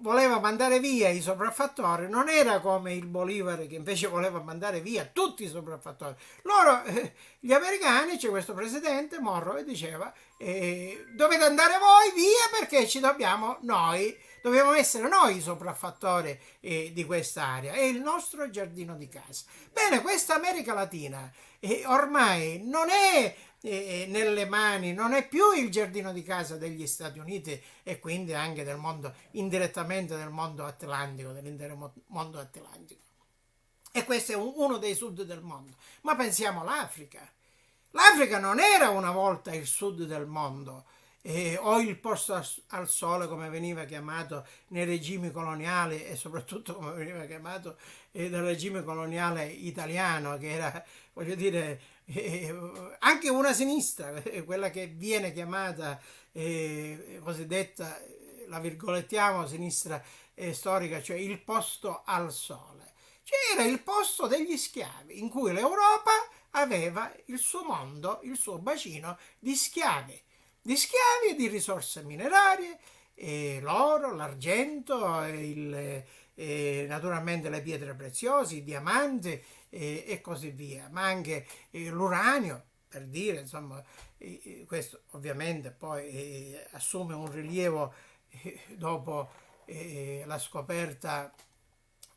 voleva mandare via i sopraffattori non era come il Bolivare che invece voleva mandare via tutti i sopraffattori loro eh, gli americani c'è questo presidente Morro e diceva eh, dovete andare voi via perché ci dobbiamo noi dobbiamo essere noi i sopraffattori eh, di quest'area è il nostro giardino di casa bene questa America Latina eh, ormai non è eh, nelle mani, non è più il giardino di casa degli Stati Uniti e quindi anche del mondo, indirettamente del mondo atlantico, dell'intero mondo atlantico. E questo è un, uno dei sud del mondo. Ma pensiamo all'Africa. L'Africa non era una volta il sud del mondo, eh, o il posto al sole come veniva chiamato nei regimi coloniali e soprattutto come veniva chiamato eh, dal regime coloniale italiano che era voglio dire eh, eh, anche una sinistra, eh, quella che viene chiamata eh, cosiddetta, eh, la virgolettiamo, sinistra eh, storica, cioè il posto al sole. C'era cioè, il posto degli schiavi, in cui l'Europa aveva il suo mondo, il suo bacino di schiavi, di schiavi e di risorse minerarie, l'oro, l'argento, il eh, naturalmente le pietre preziose, i diamanti eh, e così via, ma anche eh, l'uranio, per dire, insomma, questo ovviamente poi eh, assume un rilievo eh, dopo eh, la scoperta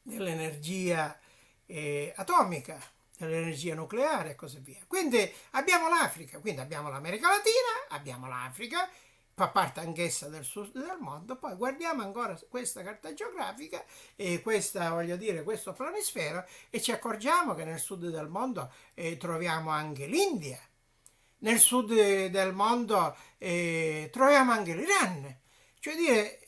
dell'energia atomica, dell'energia nucleare e così via. Quindi abbiamo l'Africa, quindi abbiamo l'America Latina, abbiamo l'Africa fa parte anch'essa del sud del mondo. Poi guardiamo ancora questa carta geografica e questa, voglio dire, questo planisfero e ci accorgiamo che nel sud del mondo eh, troviamo anche l'India, nel sud eh, del mondo eh, troviamo anche l'Iran. Cioè dire,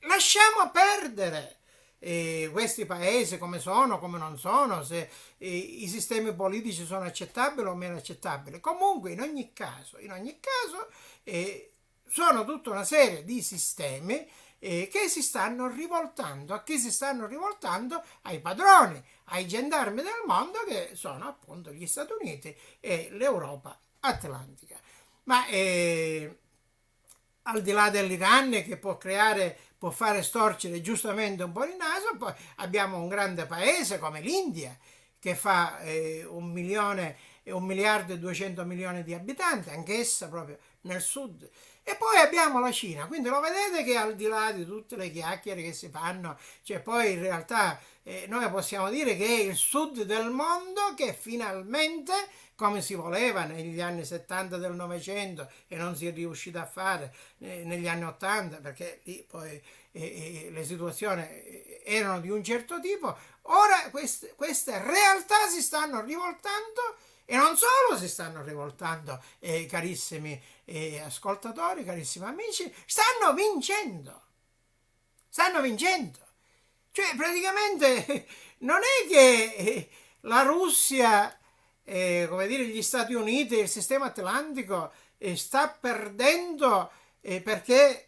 lasciamo perdere eh, questi paesi come sono, come non sono, se eh, i sistemi politici sono accettabili o meno accettabili. Comunque, in ogni caso, in ogni caso eh, sono tutta una serie di sistemi eh, che si stanno rivoltando, a chi si stanno rivoltando? Ai padroni, ai gendarmi del mondo che sono appunto gli Stati Uniti e l'Europa atlantica. Ma eh, al di là dell'Iran che può creare, può fare storcere giustamente un po' il naso, poi abbiamo un grande paese come l'India che fa eh, un milione un miliardo e duecento milioni di abitanti, anch'essa proprio nel sud e poi abbiamo la Cina, quindi lo vedete che al di là di tutte le chiacchiere che si fanno, cioè poi in realtà eh, noi possiamo dire che è il sud del mondo che finalmente, come si voleva negli anni 70 del Novecento e non si è riuscito a fare eh, negli anni 80, perché lì poi eh, eh le situazioni eh, erano di un certo tipo, ora quest queste realtà si stanno rivoltando e non solo si stanno rivoltando, eh, carissimi eh, ascoltatori, carissimi amici, stanno vincendo. Stanno vincendo. Cioè, praticamente *laughs* non è che eh, la Russia, eh, come dire, gli Stati Uniti, il sistema atlantico eh, sta perdendo eh, perché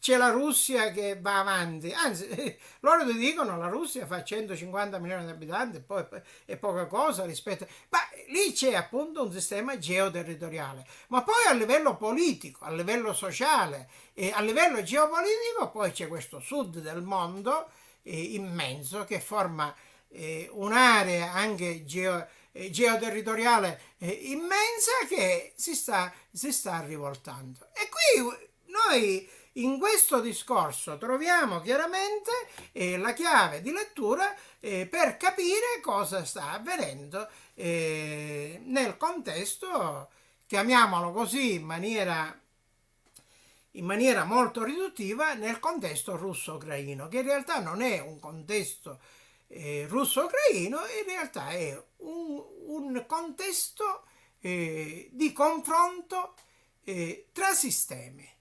c'è la Russia che va avanti, anzi *laughs* loro ti dicono la Russia fa 150 milioni di abitanti poi è poca cosa rispetto, ma lì c'è appunto un sistema geoterritoriale, ma poi a livello politico, a livello sociale e a livello geopolitico poi c'è questo sud del mondo eh, immenso che forma eh, un'area anche geo, eh, geoterritoriale eh, immensa che si sta, si sta rivoltando. E qui noi in questo discorso troviamo chiaramente eh, la chiave di lettura eh, per capire cosa sta avvenendo eh, nel contesto, chiamiamolo così in maniera, in maniera molto riduttiva, nel contesto russo-ucraino, che in realtà non è un contesto eh, russo-ucraino, in realtà è un, un contesto eh, di confronto eh, tra sistemi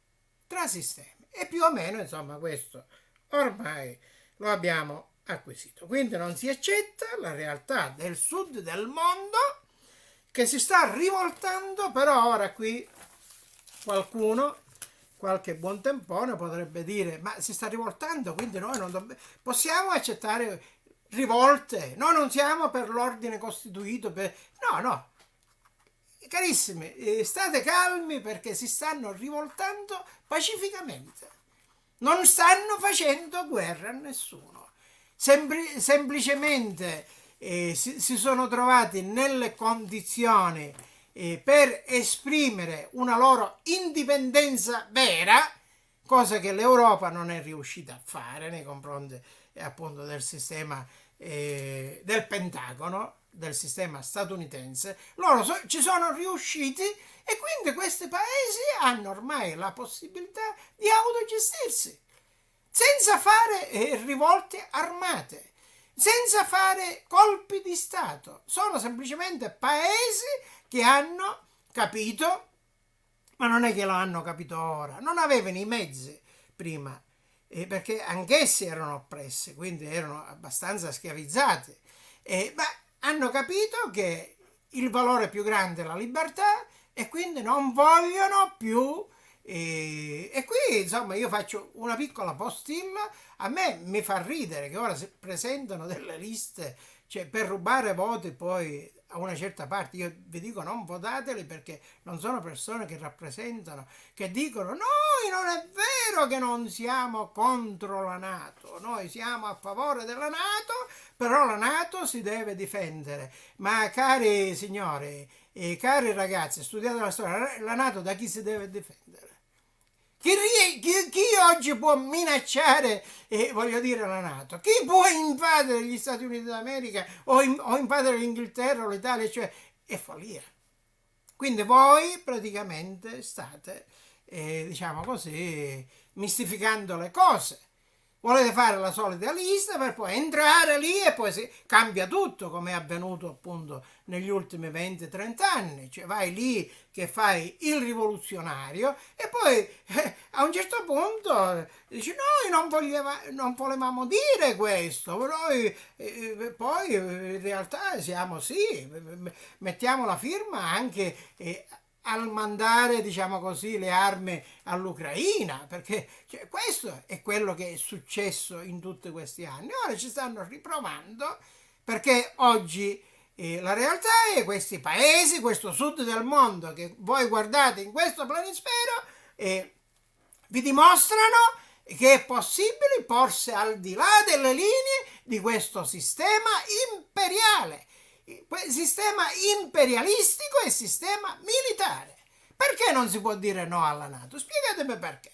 tra sistemi e più o meno insomma questo ormai lo abbiamo acquisito quindi non si accetta la realtà del sud del mondo che si sta rivoltando però ora qui qualcuno qualche buon tempone potrebbe dire ma si sta rivoltando quindi noi non dobbiamo possiamo accettare rivolte noi non siamo per l'ordine costituito per... no no Carissimi, eh, state calmi perché si stanno rivoltando pacificamente. Non stanno facendo guerra a nessuno. Sempli semplicemente eh, si, si, sono trovati nelle condizioni eh, per esprimere una loro indipendenza vera, cosa che l'Europa non è riuscita a fare nei confronti eh, appunto del sistema eh, del Pentagono del sistema statunitense, loro so ci sono riusciti e quindi questi paesi hanno ormai la possibilità di autogestirsi senza fare eh, rivolte armate, senza fare colpi di Stato. Sono semplicemente paesi che hanno capito, ma non è che lo hanno capito ora, non avevano i mezzi prima, eh, perché anch'essi erano oppressi, quindi erano abbastanza schiavizzati. Eh, ma hanno capito che il valore più grande è la libertà e quindi non vogliono più e, e, qui insomma io faccio una piccola postilla, a me mi fa ridere che ora si presentano delle liste cioè, per rubare voti poi a una certa parte. Io vi dico non votateli perché non sono persone che rappresentano, che dicono noi non è vero che non siamo contro la Nato, noi siamo a favore della Nato, però la Nato si deve difendere. Ma cari signori e cari ragazzi, studiate la storia, la Nato da chi si deve difendere? Chi, chi, chi, oggi può minacciare, eh, voglio dire, la Nato? Chi può invadere gli Stati Uniti d'America o, in, o invadere l'Inghilterra o l'Italia? Cioè, è follia. Quindi voi praticamente state, eh, diciamo così, mistificando le cose volete fare la solita lista per poi entrare lì e poi si cambia tutto come è avvenuto appunto negli ultimi 20-30 anni, cioè vai lì che fai il rivoluzionario e poi eh, a un certo punto eh, dici noi non, voleva, non volevamo dire questo, noi eh, poi eh, in realtà siamo sì, mettiamo la firma anche... Eh, al mandare, diciamo così, le armi all'Ucraina, perché cioè, questo è quello che è successo in tutti questi anni. Ora ci stanno riprovando perché oggi eh, la realtà è che questi paesi, questo sud del mondo che voi guardate in questo planisfero, eh, vi dimostrano che è possibile porsi al di là delle linee di questo sistema imperiale sistema imperialistico e sistema militare. Perché non si può dire no alla Nato? Spiegatemi perché.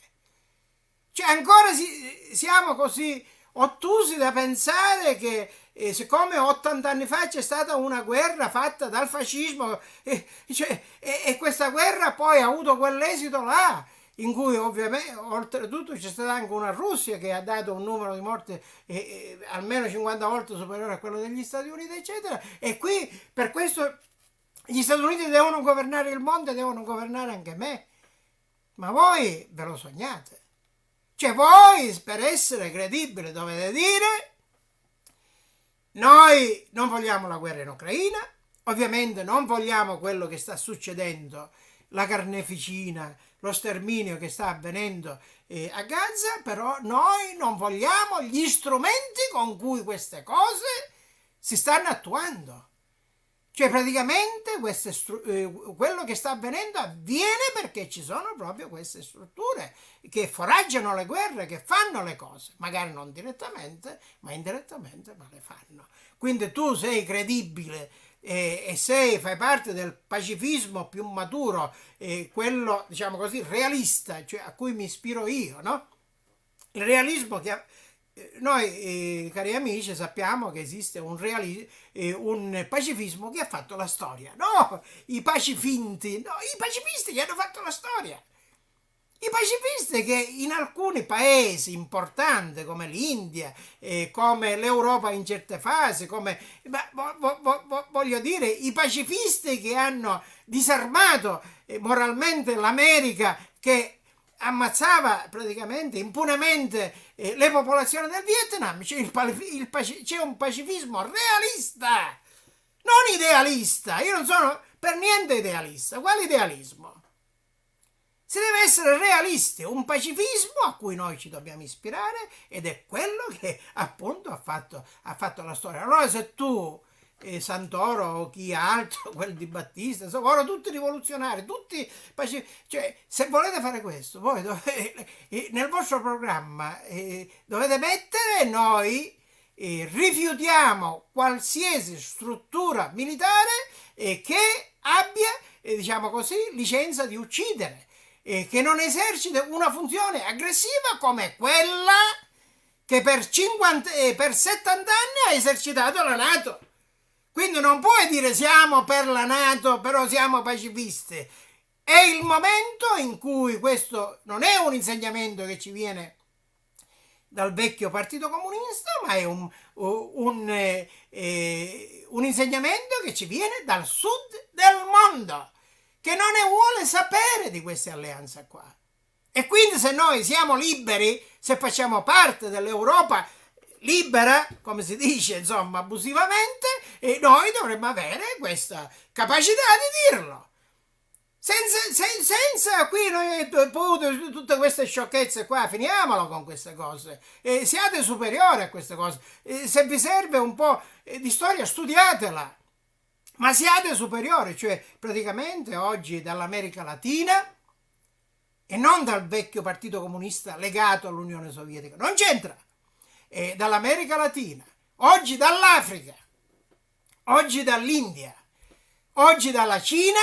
Cioè ancora si, siamo così ottusi da pensare che eh, siccome 80 anni fa c'è stata una guerra fatta dal fascismo eh, cioè, e, e questa guerra poi ha avuto quell'esito là in cui ovviamente oltretutto c'è stata anche una Russia che ha dato un numero di morti eh, eh, almeno 50 volte superiore a quello degli Stati Uniti, eccetera. E qui per questo gli Stati Uniti devono governare il mondo e devono governare anche me. Ma voi ve lo sognate. Cioè voi per essere credibili dovete dire noi non vogliamo la guerra in Ucraina, ovviamente non vogliamo quello che sta succedendo, la carneficina, lo sterminio che sta avvenendo eh, a Gaza, però noi non vogliamo gli strumenti con cui queste cose si stanno attuando. Cioè praticamente queste, eh, quello che sta avvenendo avviene perché ci sono proprio queste strutture che foraggiano le guerre, che fanno le cose, magari non direttamente, ma indirettamente, ma le fanno. Quindi tu sei credibile e, e sei, fai parte del pacifismo più maturo, eh, quello diciamo così realista, cioè a cui mi ispiro io, no? Il realismo che eh, noi, eh, cari amici, sappiamo che esiste un, reali- eh, un pacifismo che ha fatto la storia. No, i pacifinti, no, i pacifisti che hanno fatto la storia. I pacifisti che in alcuni paesi importanti come l'India, eh, come l'Europa in certe fasi, come, vo, vo, vo, voglio dire, i pacifisti che hanno disarmato eh, moralmente l'America che ammazzava praticamente impunemente eh, le popolazioni del Vietnam, c'è un pacifismo realista, non idealista. Io non sono per niente idealista. Quale idealismo? Si deve essere realisti, un pacifismo a cui noi ci dobbiamo ispirare ed è quello che appunto ha fatto, ha fatto la storia. Allora se tu, eh, Santoro o chi altro, *laughs* quel di Battista, sono tutti rivoluzionari, tutti pacifici, cioè se volete fare questo, voi dovete, *laughs* eh, nel vostro programma eh, dovete mettere noi eh, rifiutiamo qualsiasi struttura militare eh, che abbia, eh, diciamo così, licenza di uccidere eh, che non esercita una funzione aggressiva come quella che per, 50, eh, per 70 anni ha esercitato la Nato. Quindi non puoi dire siamo per la Nato, però siamo pacifisti. È il momento in cui questo non è un insegnamento che ci viene dal vecchio partito comunista, ma è un, un, eh, eh, un insegnamento che ci viene dal sud del mondo che non ne vuole sapere di questa alleanza qua. E quindi se noi siamo liberi, se facciamo parte dell'Europa libera, come si dice, insomma, abusivamente, e noi dovremmo avere questa capacità di dirlo. Senza, sen, senza qui noi, tutte queste sciocchezze qua, finiamolo con queste cose. Eh, siate superiori a queste cose. Eh, se vi serve un po' di storia, studiatela ma siate superiori, cioè praticamente oggi dall'America Latina e non dal vecchio partito comunista legato all'Unione Sovietica, non c'entra, è dall'America Latina, oggi dall'Africa, oggi dall'India, oggi dalla Cina,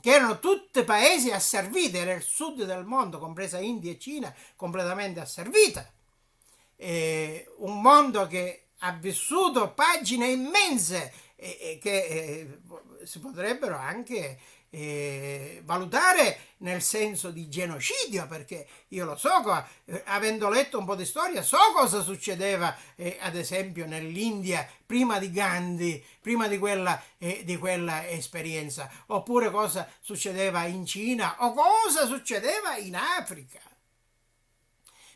che erano tutti paesi asserviti, era il sud del mondo, compresa India e Cina, completamente asservita. È un mondo che ha vissuto pagine immense e, e che eh, si potrebbero anche eh, valutare nel senso di genocidio, perché io lo so, eh, avendo letto un po' di storia, so cosa succedeva eh, ad esempio nell'India prima di Gandhi, prima di quella, eh, di quella esperienza, oppure cosa succedeva in Cina o cosa succedeva in Africa.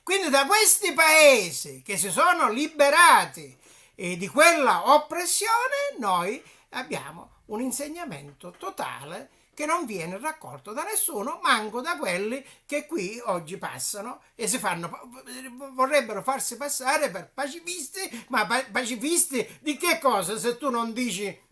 Quindi da questi paesi che si sono liberati e di quella oppressione noi abbiamo un insegnamento totale che non viene raccolto da nessuno, manco da quelli che qui oggi passano e si fanno, vorrebbero farsi passare per pacifisti, ma pacifisti di che cosa se tu non dici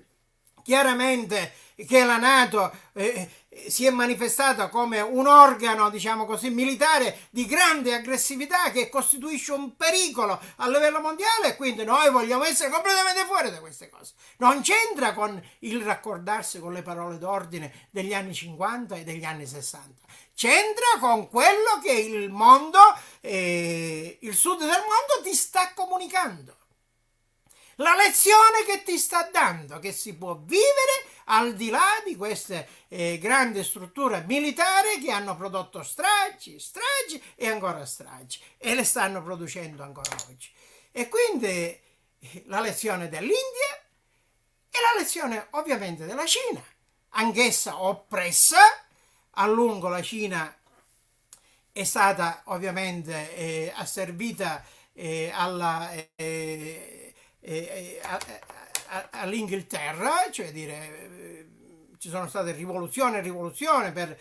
chiaramente che la Nato eh, si è manifestata come un organo, diciamo così, militare di grande aggressività che costituisce un pericolo a livello mondiale quindi noi vogliamo essere completamente fuori da queste cose. Non c'entra con il raccordarsi con le parole d'ordine degli anni 50 e degli anni 60. C'entra con quello che il mondo, eh, il sud del mondo ti sta comunicando la lezione che ti sta dando, che si può vivere al di là di queste eh, grandi strutture militari che hanno prodotto stragi, stragi e ancora stragi e le stanno producendo ancora oggi. E quindi eh, la lezione dell'India e la lezione ovviamente della Cina, anch'essa oppressa, a lungo la Cina è stata ovviamente eh, asservita eh, alla... Eh, all'Inghilterra, cioè dire eh, ci sono state rivoluzione e rivoluzione per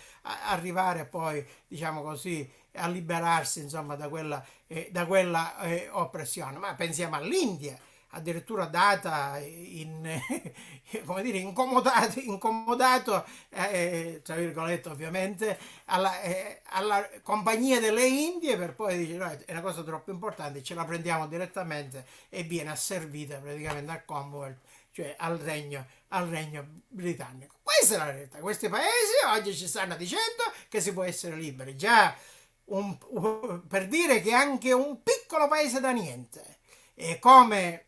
arrivare poi, diciamo così, a liberarsi insomma, da quella, eh, da quella eh, oppressione. Ma pensiamo all'India, addirittura data in, *laughs* come dire, incomodato, incomodato eh, tra virgolette ovviamente, alla, eh, alla, compagnia delle Indie per poi dire no, è una cosa troppo importante, ce la prendiamo direttamente e viene asservita praticamente al Commonwealth, cioè al regno, al regno britannico. Questa è la realtà, questi paesi oggi ci stanno dicendo che si può essere liberi, già un, per dire che anche un piccolo paese da niente, e come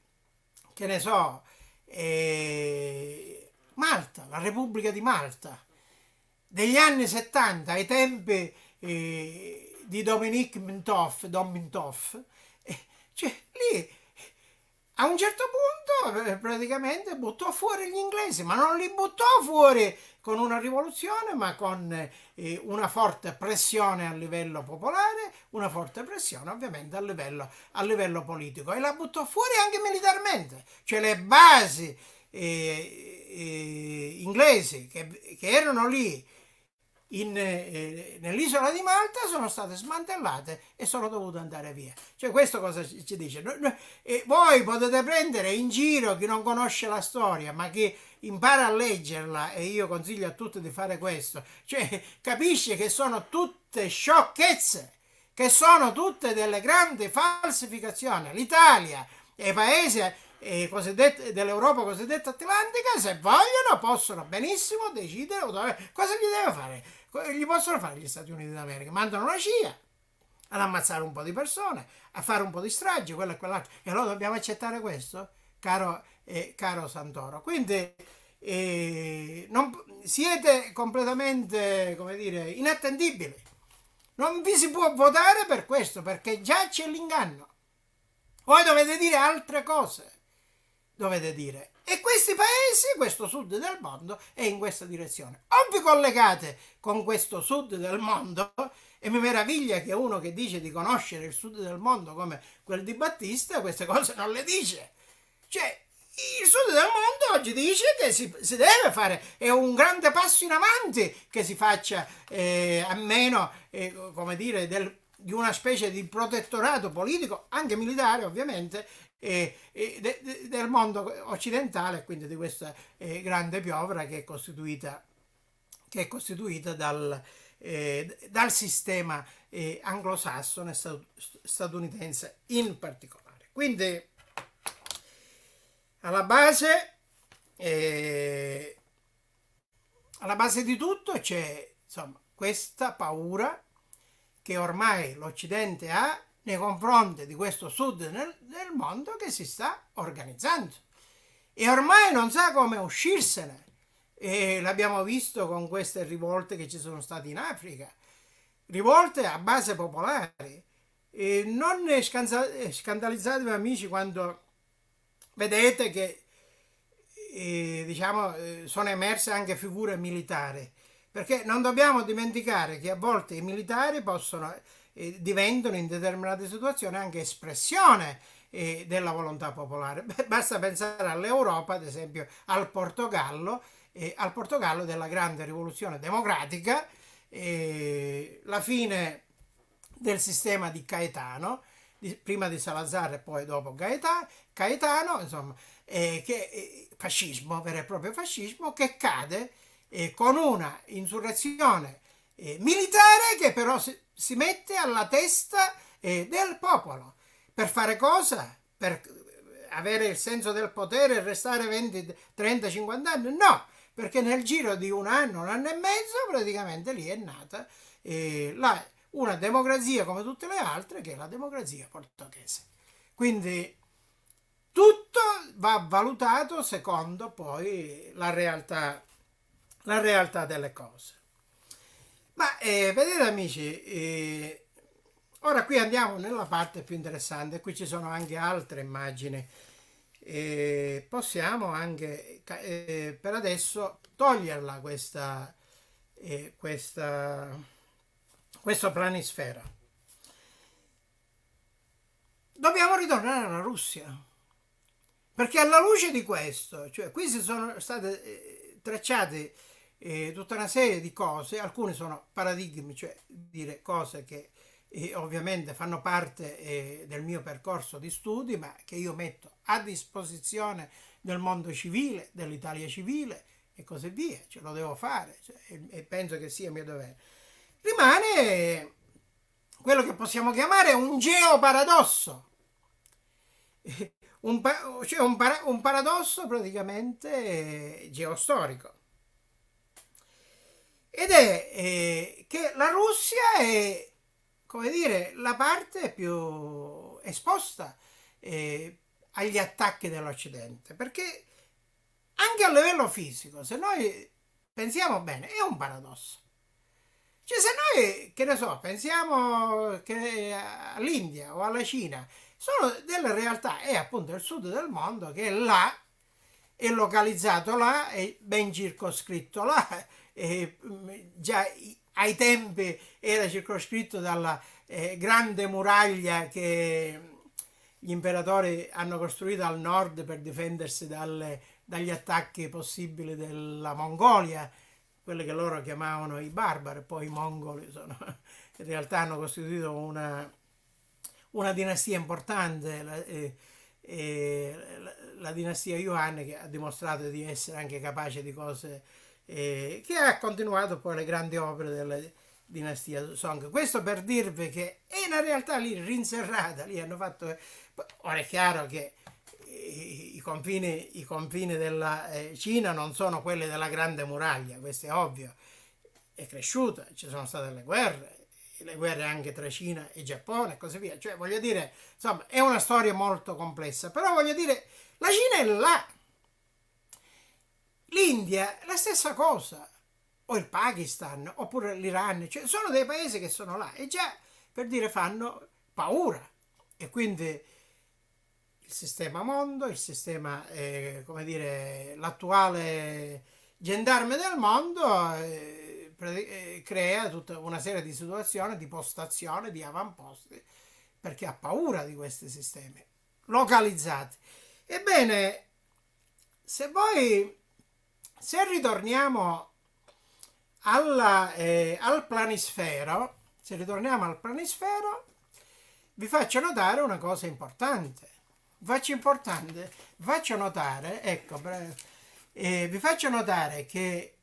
che ne so, eh, Malta, la Repubblica di Malta, degli anni 70, ai tempi eh, di Dominique Mintoff, Don Mintoff, eh, cioè lì a un certo punto eh, praticamente buttò fuori gli inglesi, ma non li buttò fuori con una rivoluzione, ma con eh, una forte pressione a livello popolare, una forte pressione ovviamente a livello, a livello politico e la buttò fuori anche militarmente, cioè le basi eh, eh, inglesi che, che erano lì eh, nell'isola di Malta sono state smantellate e sono dovute andare via. Cioè questo cosa ci, dice? No, no, eh, voi potete prendere in giro chi non conosce la storia, ma chi impara a leggerla, e io consiglio a tutti di fare questo, cioè capisce che sono tutte sciocchezze, che sono tutte delle grandi falsificazioni. L'Italia e i paesi eh, dell'Europa cosiddetta atlantica, se vogliono, possono benissimo decidere cosa gli deve fare gli possono fare gli Stati Uniti d'America? Mandano la CIA ad ammazzare un po' di persone, a fare un po' di strage, quello e quell'altro. E allora dobbiamo accettare questo, caro, eh, caro Santoro. Quindi eh, non, siete completamente, come dire, inattendibili. Non vi si può votare per questo, perché già c'è l'inganno. Voi dovete dire altre cose. Dovete dire e questi paesi, questo sud del mondo, è in questa direzione. O vi collegate con questo sud del mondo, e mi meraviglia che uno che dice di conoscere il sud del mondo come quel di Battista, queste cose non le dice. Cioè, il sud del mondo oggi dice che si, si, deve fare, è un grande passo in avanti che si faccia eh, a meno, eh, come dire, del, di una specie di protettorato politico, anche militare ovviamente, e, de, de, del mondo occidentale, quindi di questa eh, grande piovra che è costituita, che è costituita dal, eh, dal sistema eh, anglosassone stad, statunitense in particolare. Quindi alla base, eh, alla base di tutto c'è insomma, questa paura che ormai l'Occidente ha nei confronti di questo sud nel, del mondo che si sta organizzando e ormai non sa come uscirsene e l'abbiamo visto con queste rivolte che ci sono state in Africa rivolte a base popolare e non eh, scandalizzatevi amici quando vedete che eh, diciamo, eh, sono emerse anche figure militari perché non dobbiamo dimenticare che a volte i militari possono diventano in determinate situazioni anche espressione eh, della volontà popolare. Beh, basta pensare all'Europa, ad esempio al Portogallo, eh, al Portogallo della grande rivoluzione democratica, la fine del sistema di Caetano, di, prima di Salazar e poi dopo Gaeta, Caetano, insomma, eh, che, eh, fascismo, vero e proprio fascismo, che cade eh, con una insurrezione militare che però si, si mette alla testa eh, del popolo. Per fare cosa? Per eh, avere il senso del potere e restare 20, 30, 50 anni? No, perché nel giro di un anno, un anno e mezzo, praticamente lì è nata eh, la, una democrazia come tutte le altre, che è la democrazia portoghese. Quindi tutto va valutato secondo poi la realtà, la realtà delle cose. Ma eh, vedete amici, eh, ora qui andiamo nella parte più interessante, qui ci sono anche altre immagini. Eh, possiamo anche eh, per adesso toglierla questa, eh, questa, questa planisfera. Dobbiamo ritornare alla Russia. Perché alla luce di questo, cioè qui si sono state eh, tracciate eh, tutta una serie di cose, alcune sono paradigmi, cioè dire cose che eh, ovviamente fanno parte eh, del mio percorso di studi, ma che io metto a disposizione del mondo civile, dell'Italia civile e così via, ce lo devo fare cioè, e, e penso che sia mio dovere. Rimane quello che possiamo chiamare un geoparadosso, eh, un, pa cioè un, para un paradosso praticamente eh, geostorico ed è eh, che la Russia è, come dire, la parte più esposta eh, agli attacchi dell'Occidente, perché anche a livello fisico, se noi pensiamo bene, è un paradosso. Cioè se noi, che ne so, pensiamo che all'India o alla Cina, sono delle realtà, è appunto il sud del mondo che è là, è localizzato là, è ben circoscritto là, eh, già ai tempi era circoscritto dalla eh, grande muraglia che gli imperatori hanno costruito al nord per difendersi dalle, dagli attacchi possibili della Mongolia, quelle che loro chiamavano i barbari, poi i mongoli sono, *laughs* in realtà hanno costituito una, una dinastia importante, la, eh, eh, la, la, dinastia Yuan che ha dimostrato di essere anche capace di cose eh, che ha continuato poi le grandi opere della dinastia Song. Questo per dirvi che è una realtà lì rinserrata, lì hanno fatto... Ora è chiaro che i, confini, i confini, della eh, Cina non sono quelli della grande muraglia, questo è ovvio, è cresciuta, ci sono state le guerre, le guerre anche tra Cina e Giappone e così via. Cioè, voglio dire, insomma, è una storia molto complessa, però voglio dire, la Cina è là, L'India è la stessa cosa, o il Pakistan, oppure l'Iran, cioè sono dei paesi che sono là e già per dire fanno paura e quindi il sistema mondo, il sistema, eh, come dire, l'attuale gendarme del mondo eh, eh, crea tutta una serie di situazioni di postazioni, di avamposti, perché ha paura di questi sistemi localizzati. Ebbene, se voi se ritorniamo alla, eh, al planisfero, se ritorniamo al planisfero, vi faccio notare una cosa importante. Faccio importante, faccio notare, ecco, eh, vi faccio notare che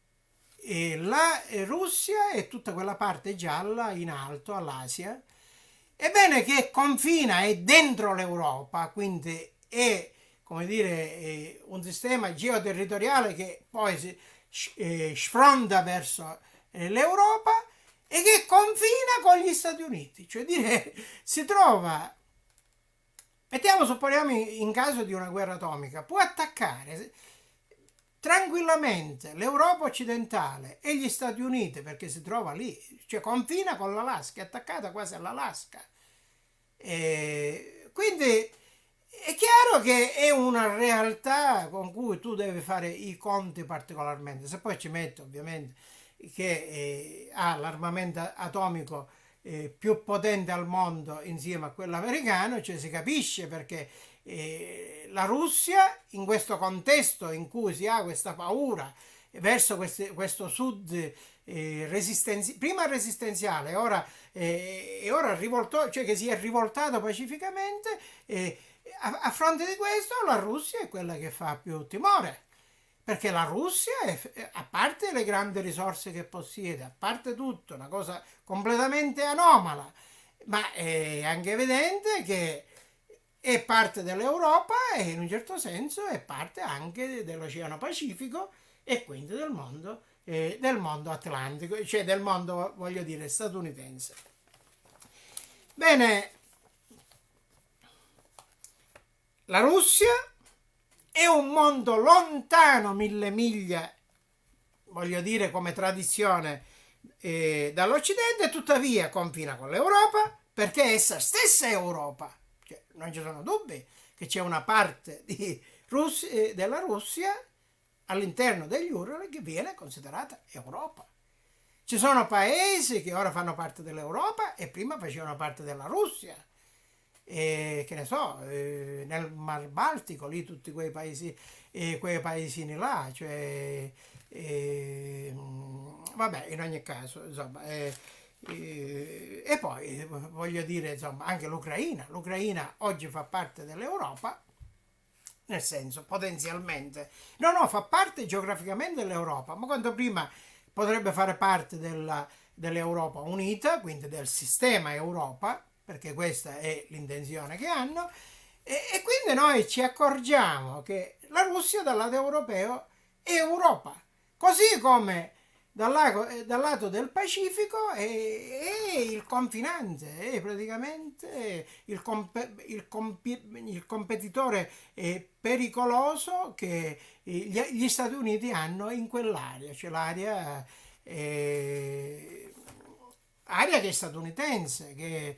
eh, la Russia e tutta quella parte gialla in alto all'Asia, ebbene che confina, è dentro l'Europa, quindi è come dire, eh, un sistema geoterritoriale che poi si eh, sfronda verso eh, l'Europa e che confina con gli Stati Uniti, cioè dire *laughs* si trova mettiamo supponiamo in caso di una guerra atomica può attaccare tranquillamente l'Europa occidentale e gli Stati Uniti perché si trova lì, cioè confina con l'Alaska, è attaccata quasi all'Alaska. quindi è chiaro che è una realtà con cui tu devi fare i conti particolarmente. Se poi ci metti ovviamente che eh, ha l'armamento atomico eh, più potente al mondo insieme a quello americano, cioè si capisce perché eh, la Russia in questo contesto in cui si ha questa paura verso queste, questo sud eh, resistenzi prima resistenziale ora, eh, ora rivolto, cioè che si è rivoltato pacificamente eh, a, a fronte di questo la Russia è quella che fa più timore, perché la Russia, è, eh, a parte le grandi risorse che possiede, a parte tutto, una cosa completamente anomala, ma è anche evidente che è parte dell'Europa e in un certo senso è parte anche dell'Oceano Pacifico e quindi del mondo, eh, del mondo atlantico, cioè del mondo, voglio dire, statunitense. Bene, La Russia è un mondo lontano mille miglia, voglio dire come tradizione, eh, dall'Occidente, tuttavia confina con l'Europa perché essa stessa è Europa. Cioè, non ci sono dubbi che c'è una parte Russia, eh, della Russia all'interno degli Ural che viene considerata Europa. Ci sono paesi che ora fanno parte dell'Europa e prima facevano parte della Russia e, che ne so, nel Mar Baltico, lì tutti quei paesi, eh, quei paesini là, cioè, eh, vabbè, in ogni caso, insomma, e poi voglio dire, insomma, anche l'Ucraina, l'Ucraina oggi fa parte dell'Europa, nel senso, potenzialmente, no, no, fa parte geograficamente dell'Europa, ma quanto prima potrebbe fare parte della, dell'Europa unita, quindi del sistema Europa, perché questa è l'intenzione che hanno, e, e quindi noi ci accorgiamo che la Russia dal lato europeo è Europa, così come dal, eh, dal lato del Pacifico è, è, il confinante, è praticamente il, comp, il, comp, il competitore eh, pericoloso che gli, gli, Stati Uniti hanno in quell'area, cioè l'area eh, che è statunitense, che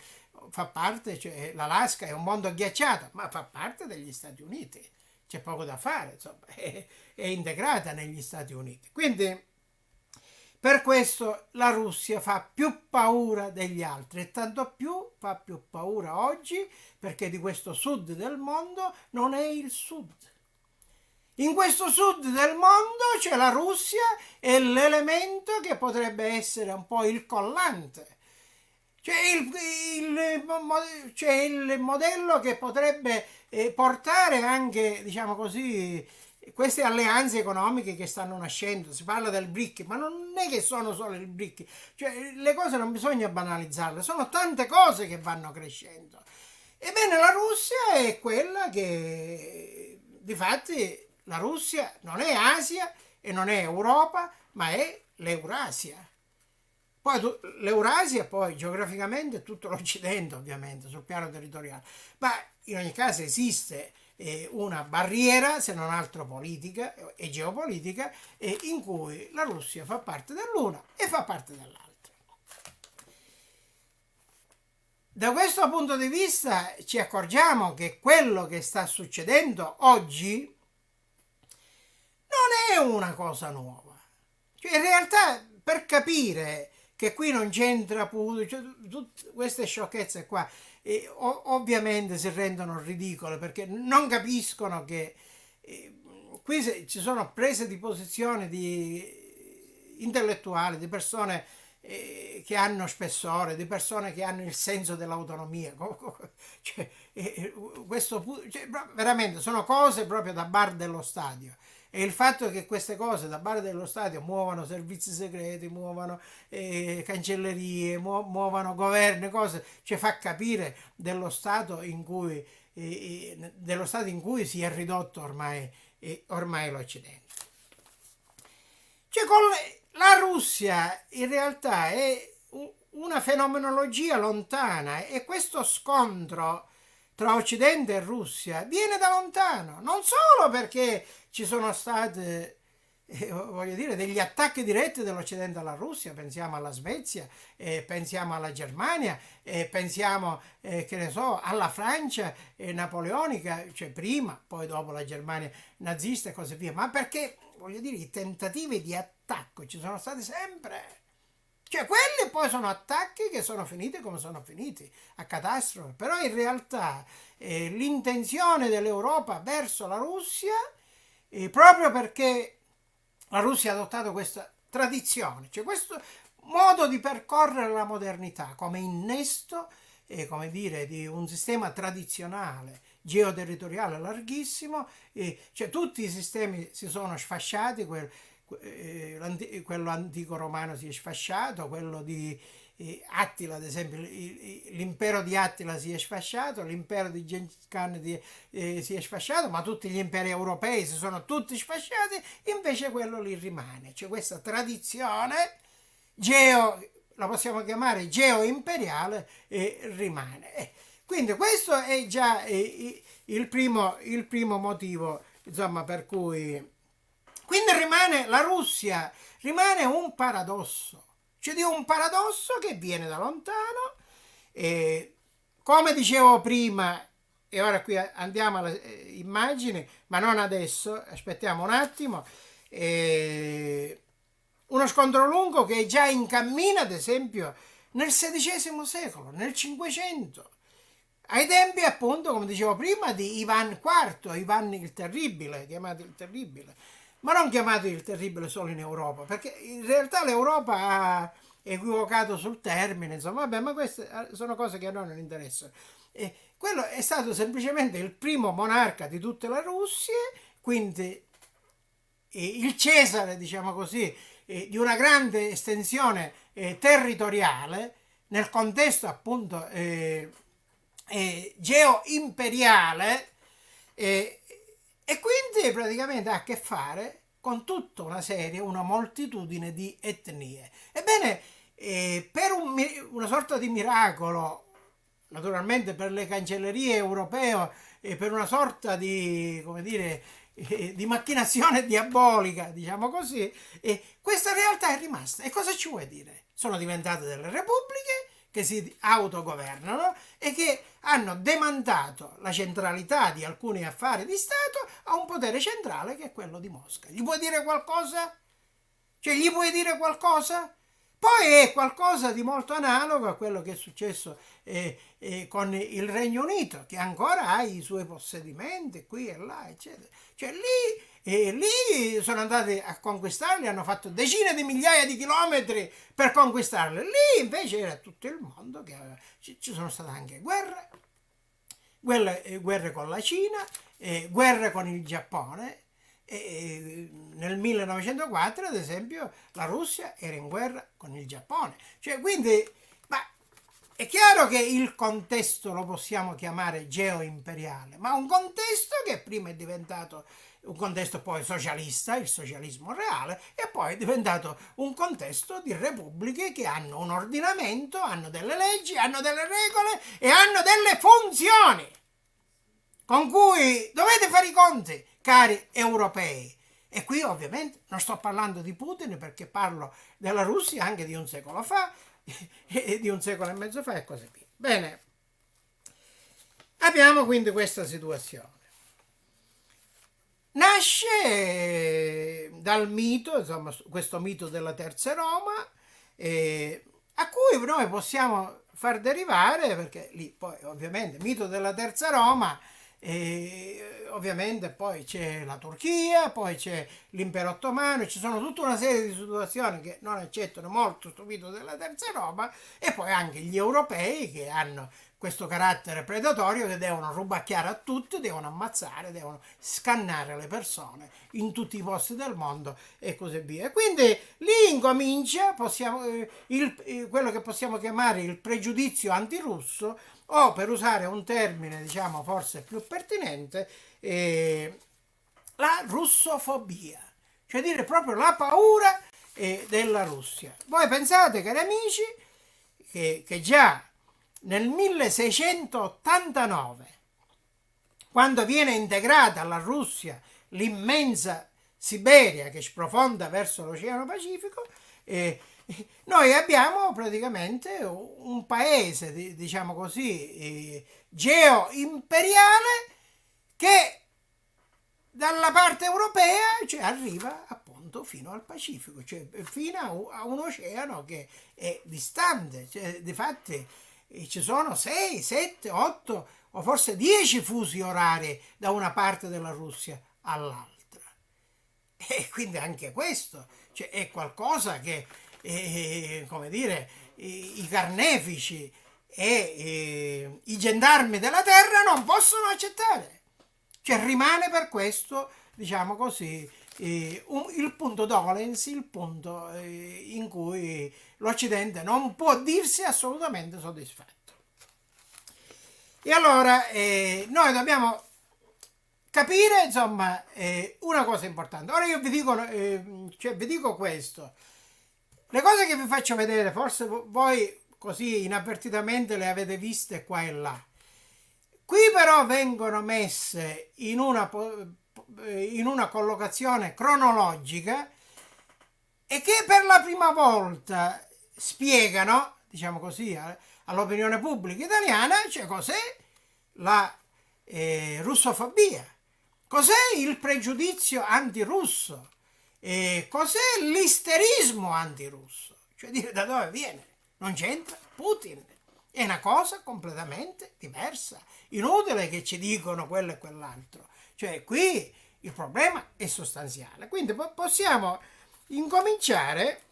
fa parte, cioè, eh, l'Alaska è un mondo agghiacciato, ma fa parte degli Stati Uniti, c'è poco da fare, insomma, *laughs* è, è integrata negli Stati Uniti. Quindi per questo la Russia fa più paura degli altri e tanto più fa più paura oggi perché di questo sud del mondo non è il sud. In questo sud del mondo c'è la Russia e l'elemento che potrebbe essere un po' il collante c'è il, il, c'è il, modello che potrebbe eh, portare anche, diciamo così, queste alleanze economiche che stanno nascendo. Si parla del BRIC, ma non è che sono solo il BRIC. Cioè, le cose non bisogna banalizzarle, sono tante cose che vanno crescendo. Ebbene, la Russia è quella che, di fatti, la Russia non è Asia e non è Europa, ma è l'Eurasia. Poi l'Eurasia, poi geograficamente tutto l'Occidente ovviamente sul piano territoriale, ma in ogni caso esiste eh, una barriera, se non altro politica e geopolitica, eh, in cui la Russia fa parte dell'una e fa parte dell'altra. Da questo punto di vista ci accorgiamo che quello che sta succedendo oggi non è una cosa nuova. Cioè, in realtà per capire che qui non c'entra pure, cioè, tutte queste sciocchezze qua e, o, ovviamente si rendono ridicole perché non capiscono che e, eh, qui se, ci sono prese di posizione di intellettuali, di persone eh, che hanno spessore, di persone che hanno il senso dell'autonomia. Cioè, eh, cioè, veramente sono cose proprio da bar dello stadio. E il fatto che queste cose da parte dello Stato muovano servizi segreti, muovano eh, cancellerie, mu- muovano governi, cose, ci cioè, fa capire dello Stato in cui, eh, eh, dello stato in cui si è ridotto ormai, eh, ormai l'Occidente. Cioè, le, la Russia in realtà è una fenomenologia lontana e questo scontro tra Occidente e Russia viene da lontano, non solo perché ci sono state eh, voglio dire, degli attacchi diretti dell'Occidente alla Russia, pensiamo alla Svezia, eh, pensiamo alla Germania, eh, pensiamo, che ne so, alla Francia eh, napoleonica, cioè prima, poi dopo la Germania nazista e così via, ma perché, voglio dire, i tentativi di attacco ci sono stati sempre. Cioè, quelli poi sono attacchi che sono finiti come sono finiti, a catastrofe. Però in realtà eh, l'intenzione dell'Europa verso la Russia, eh, proprio perché la Russia ha adottato questa tradizione, cioè questo modo di percorrere la modernità come innesto, eh, come dire, di un sistema tradizionale geoterritoriale larghissimo, cioè tutti i sistemi si sono sfasciati, quel, eh, quello antico romano si è sfasciato, quello di eh, Attila, ad esempio, l'impero di Attila si è sfasciato, l'impero di Gengis Khan eh, si è sfasciato, ma tutti gli imperi europei si sono tutti sfasciati, invece quello lì rimane. C'è questa tradizione geo, la possiamo chiamare geo-imperiale, eh, rimane. Quindi questo è già il, primo, il primo motivo insomma, per cui quindi rimane la Russia, rimane un paradosso. Cioè un paradosso che viene da lontano e come dicevo prima, e ora qui andiamo all'immagine, eh, ma non adesso, aspettiamo un attimo, eh, uno scontro lungo che è già in cammino, ad esempio, nel XVI secolo, nel Cinquecento, ai tempi appunto, come dicevo prima, di Ivan IV, Ivan il Terribile, chiamato il Terribile, ma non chiamate il terribile solo in Europa, perché in realtà l'Europa ha equivocato sul termine, insomma, vabbè, ma queste eh, sono cose che a noi non interessano. E quello è stato semplicemente il primo monarca di tutte le Russie, quindi il Cesare, diciamo così, di una grande estensione eh, territoriale nel contesto appunto eh, eh, geo eh, e quindi praticamente ha a che fare con tutta una serie, una moltitudine di etnie. Ebbene, eh, per un, una sorta di miracolo, naturalmente per le cancellerie europee, eh, per una sorta di, come dire, eh, di macchinazione *laughs* diabolica, diciamo così, eh, questa realtà è rimasta. E cosa ci vuoi dire? Sono diventate delle repubbliche che si autogovernano e che hanno demandato la centralità di alcuni affari di Stato a un potere centrale che è quello di Mosca. Gli puoi dire qualcosa? Cioè, gli puoi dire qualcosa? Poi è qualcosa di molto analogo a quello che è successo eh, eh, con il Regno Unito, che ancora ha i suoi possedimenti qui e là, eccetera. Cioè, lì e lì sono andati a conquistarli, hanno fatto decine di migliaia di chilometri per conquistarli. Lì invece era tutto il mondo, che aveva... ci sono state anche guerre, guerre, eh, guerre con la Cina, eh, guerre con il Giappone. Eh, nel 1904, ad esempio, la Russia era in guerra con il Giappone. Cioè, quindi, ma è chiaro che il contesto lo possiamo chiamare geoimperiale, ma un contesto che prima è diventato un contesto poi socialista, il socialismo reale, e poi è diventato un contesto di repubbliche che hanno un ordinamento, hanno delle leggi, hanno delle regole e hanno delle funzioni con cui dovete fare i conti, cari europei. E qui ovviamente non sto parlando di Putin perché parlo della Russia anche di un secolo fa, *laughs* e di un secolo e mezzo fa e così via. Bene, abbiamo quindi questa situazione. Nasce eh, dal mito, insomma, questo mito della terza Roma, eh, a cui noi possiamo far derivare, perché lì poi ovviamente mito della terza Roma, e eh, ovviamente poi c'è la Turchia, poi c'è l'impero ottomano, ci sono tutta una serie di situazioni che non accettano molto questo mito della terza Roma e poi anche gli europei che hanno questo carattere predatorio che devono rubacchiare a tutti, devono ammazzare, devono scannare le persone in tutti i posti del mondo e così via. quindi lì incomincia possiamo, eh, il, eh, quello che possiamo chiamare il pregiudizio antirusso o per usare un termine diciamo forse più pertinente, eh, la russofobia, cioè dire proprio la paura eh, della Russia. Voi pensate, cari amici, che, che già nel 1689, quando viene integrata la Russia l'immensa Siberia che sprofonda verso l'Oceano Pacifico, eh, noi abbiamo praticamente un paese, diciamo così, eh, geo-imperiale che dalla parte europea cioè, arriva appunto fino al Pacifico, cioè fino a un oceano che è distante, cioè, di fatti e ci sono 6, 7, 8 o forse 10 fusi orari da una parte della Russia all'altra. E quindi anche questo cioè, è qualcosa che, eh, eh, come dire, i, i carnefici e eh, i gendarmi della terra non possono accettare. Cioè rimane per questo, diciamo così, eh, un, um, il punto dolency, il punto eh, in cui l'Occidente non può dirsi assolutamente soddisfatto. E allora eh, noi dobbiamo capire insomma eh, una cosa importante. Ora io vi dico, eh, cioè, vi dico questo. Le cose che vi faccio vedere, forse voi così inavvertitamente le avete viste qua e là. Qui però vengono messe in una eh, in una collocazione cronologica e che per la prima volta spiegano, diciamo così, all'opinione pubblica italiana, cioè cos'è la eh, russofobia, cos'è il pregiudizio antirusso, eh, cos'è l'isterismo antirusso, cioè dire da dove viene, non c'entra Putin, è una cosa completamente diversa, inutile che ci dicono quello e quell'altro, cioè qui il problema è sostanziale, quindi possiamo incominciare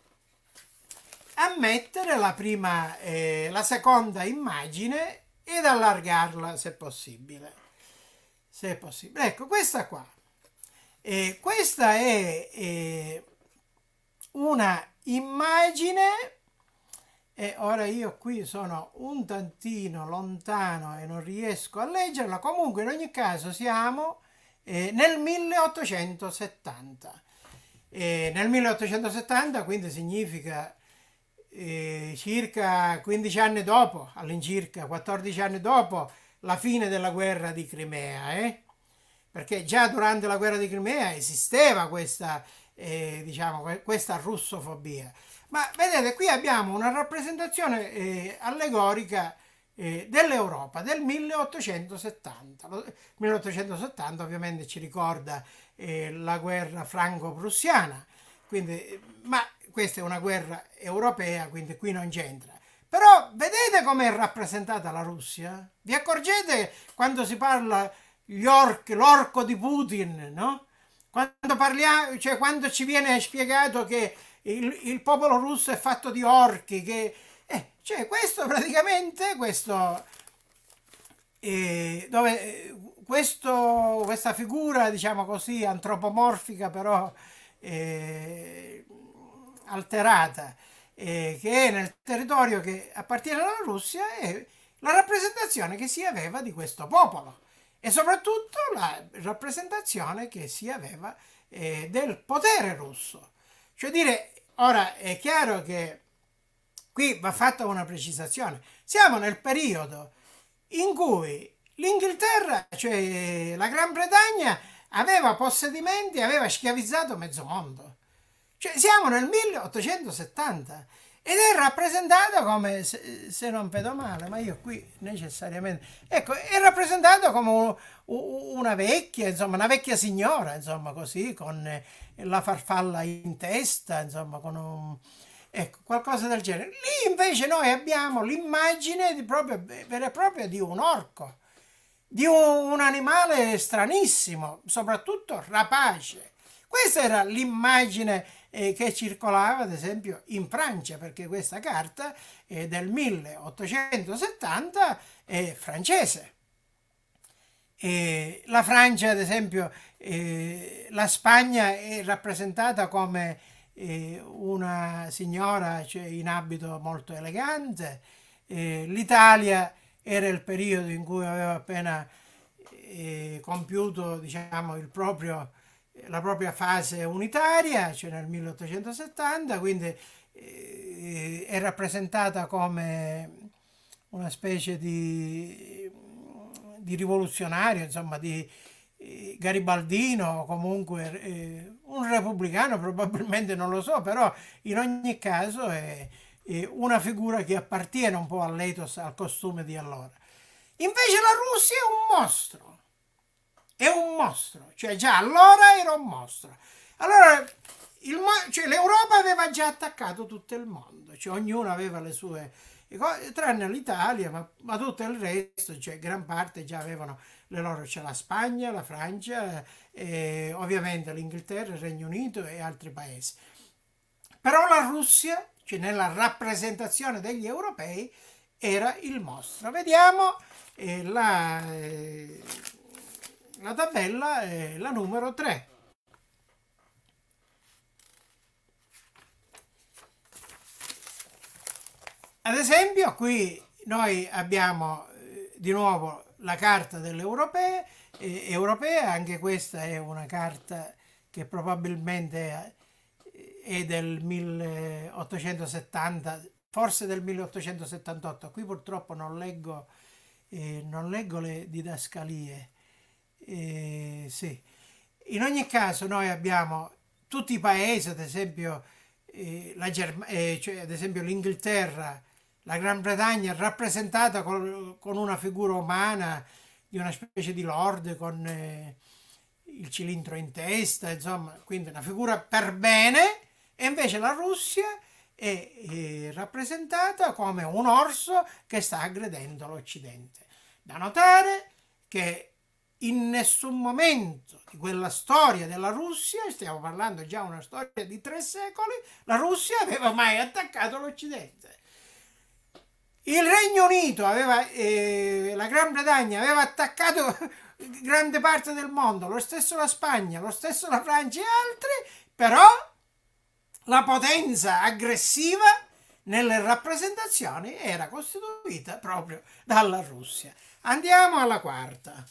a mettere la, prima, eh, la seconda immagine ed allargarla se possibile. Se possibile. Ecco, questa qua. Eh, questa è eh, una immagine e ora io qui sono un tantino lontano e non riesco a leggerla comunque in ogni caso siamo eh, nel 1870. E eh, nel 1870 quindi significa eh, circa 15 anni dopo, all'incirca 14 anni dopo la fine della guerra di Crimea, eh? perché già durante la guerra di Crimea esisteva questa, eh, diciamo, questa russofobia. Ma vedete, qui abbiamo una rappresentazione allegorica eh, dell'Europa del 1870. 1870 ovviamente ci ricorda eh, la guerra franco-prussiana, quindi, ma questa è una guerra europea, quindi qui non c'entra. Però vedete com'è rappresentata la Russia? Vi accorgete quando si parla orchi, l'orco di Putin, no? Quando, parliamo, cioè quando ci viene spiegato che il, il popolo russo è fatto di orchi, che eh, cioè questo praticamente, questo, eh, dove, eh, questo, questa figura, diciamo così, antropomorfica però eh, alterata, eh, che è nel territorio che appartiene alla Russia, è la rappresentazione che si aveva di questo popolo e soprattutto la rappresentazione che si aveva eh, del potere russo. Cioè dire, ora è chiaro che qui va fatta una precisazione, siamo nel periodo in cui l'Inghilterra, cioè la Gran Bretagna, aveva possedimenti, aveva schiavizzato mezzo mondo. Cioè siamo nel 1870 ed è rappresentato come, se, se non vedo male, ma io qui necessariamente, ecco, è rappresentato come un, una vecchia, insomma, una vecchia signora, insomma, così, con la farfalla in testa, insomma, con un Ecco, qualcosa del genere. Lì invece noi abbiamo l'immagine vera e propria di un orco, di un animale stranissimo, soprattutto rapace. Questa era l'immagine eh, che circolava, ad esempio, in Francia, perché questa carta eh, del 1870 è francese. E la Francia, ad esempio, eh, la Spagna è rappresentata come una signora cioè, in abito molto elegante. L'Italia era il periodo in cui aveva appena eh, compiuto diciamo, proprio, la propria fase unitaria, cioè nel 1870, quindi eh, è rappresentata come una specie di, di rivoluzionario, insomma, di eh, garibaldino, comunque un repubblicano probabilmente non lo so, però in ogni caso è, è una figura che appartiene un po' all'ethos, al costume di allora. Invece la Russia è un mostro, è un mostro, cioè già allora era un mostro. Allora cioè, l'Europa aveva già attaccato tutto il mondo, cioè ognuno aveva le sue cose, tranne l'Italia, ma, ma, tutto il resto, cioè gran parte già avevano le loro, c'è cioè la Spagna, la Francia, eh, ovviamente l'Inghilterra, il Regno Unito e altri paesi. Però la Russia, cioè nella rappresentazione degli europei, era il mostro. Vediamo eh, la, eh, la, tabella, eh, la numero 3. Ad esempio, qui noi abbiamo eh, di nuovo la carta delle europee europea, anche questa è una carta che probabilmente eh, è del 1870, forse del 1878. Qui purtroppo non leggo, eh, non leggo le didascalie. Eh, sì. In ogni caso noi abbiamo tutti i paesi, ad esempio eh, eh cioè, ad esempio l'Inghilterra, la Gran Bretagna rappresentata con, con una figura umana di una specie di lord con eh, il cilindro in testa, insomma, quindi una figura per bene, e invece la Russia è, è eh, rappresentata come un orso che sta aggredendo l'Occidente. Da notare che in nessun momento di quella storia della Russia, stiamo parlando già di una storia di tre secoli, la Russia aveva mai attaccato l'Occidente. Il Regno Unito aveva, eh, la Gran Bretagna aveva attaccato *laughs* grande parte del mondo, lo stesso la Spagna, lo stesso la Francia e altri, però la potenza aggressiva nelle rappresentazioni era costituita proprio dalla Russia. Andiamo alla quarta.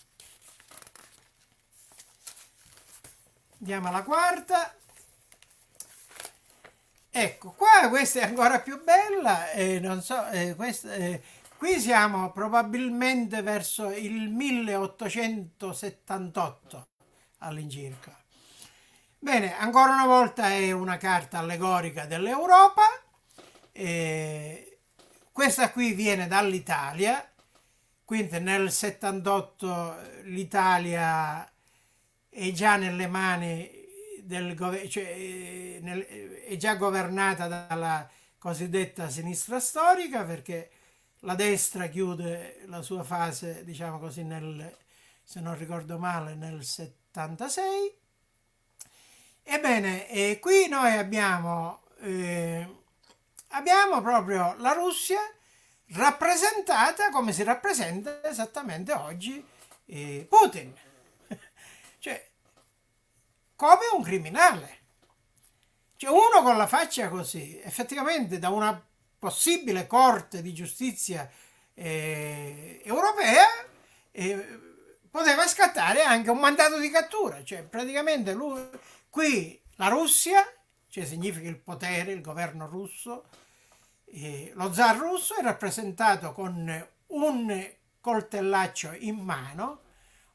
Andiamo alla quarta. Ecco, qua questa è ancora più bella, eh, non so, eh, questa, eh, qui siamo probabilmente verso il 1878 all'incirca. Bene, ancora una volta è una carta allegorica dell'Europa, questa qui viene dall'Italia, quindi nel 78 l'Italia è già nelle mani del, cioè, eh, nel, eh, è già governata dalla cosiddetta sinistra storica perché la destra chiude la sua fase, diciamo così, nel, se non ricordo male, nel 76. Ebbene, eh, qui noi abbiamo, eh, abbiamo proprio la Russia rappresentata come si rappresenta esattamente oggi eh, Putin come un criminale. Cioè uno con la faccia così, effettivamente da una possibile corte di giustizia eh, europea eh, poteva scattare anche un mandato di cattura. Cioè praticamente lui, qui la Russia, cioè significa il potere, il governo russo, eh, lo zar russo è rappresentato con un coltellaccio in mano,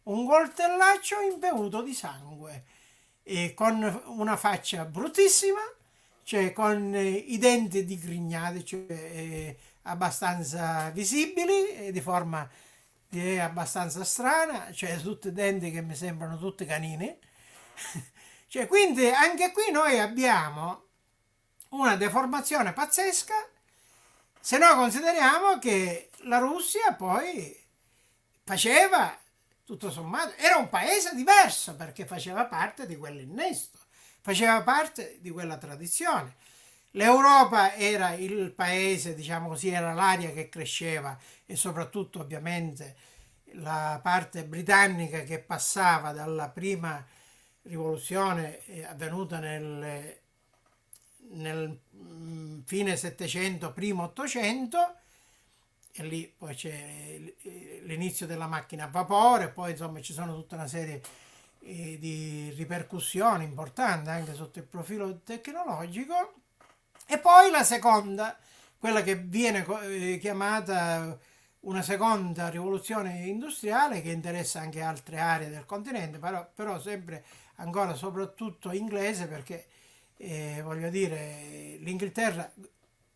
un coltellaccio imbevuto di sangue e con una faccia bruttissima, cioè con eh, i denti digrignati, cioè eh, abbastanza visibili, di forma direi eh, abbastanza strana, cioè tutti i denti che mi sembrano tutti canini. *laughs* cioè, quindi anche qui noi abbiamo una deformazione pazzesca se noi consideriamo che la Russia poi faceva tutto sommato, era un paese diverso perché faceva parte di quell'innesto, faceva parte di quella tradizione. L'Europa era il paese, diciamo così, era l'aria che cresceva e soprattutto ovviamente la parte britannica che passava dalla prima rivoluzione eh, avvenuta nel, nel mm, fine Settecento, primo Ottocento, e lì poi c'è eh, l'inizio della macchina a vapore, poi insomma ci sono tutta una serie eh, di ripercussioni importanti anche sotto il profilo tecnologico. E poi la seconda, quella che viene eh, chiamata una seconda rivoluzione industriale che interessa anche altre aree del continente, però, però sempre ancora soprattutto inglese perché eh, voglio dire l'Inghilterra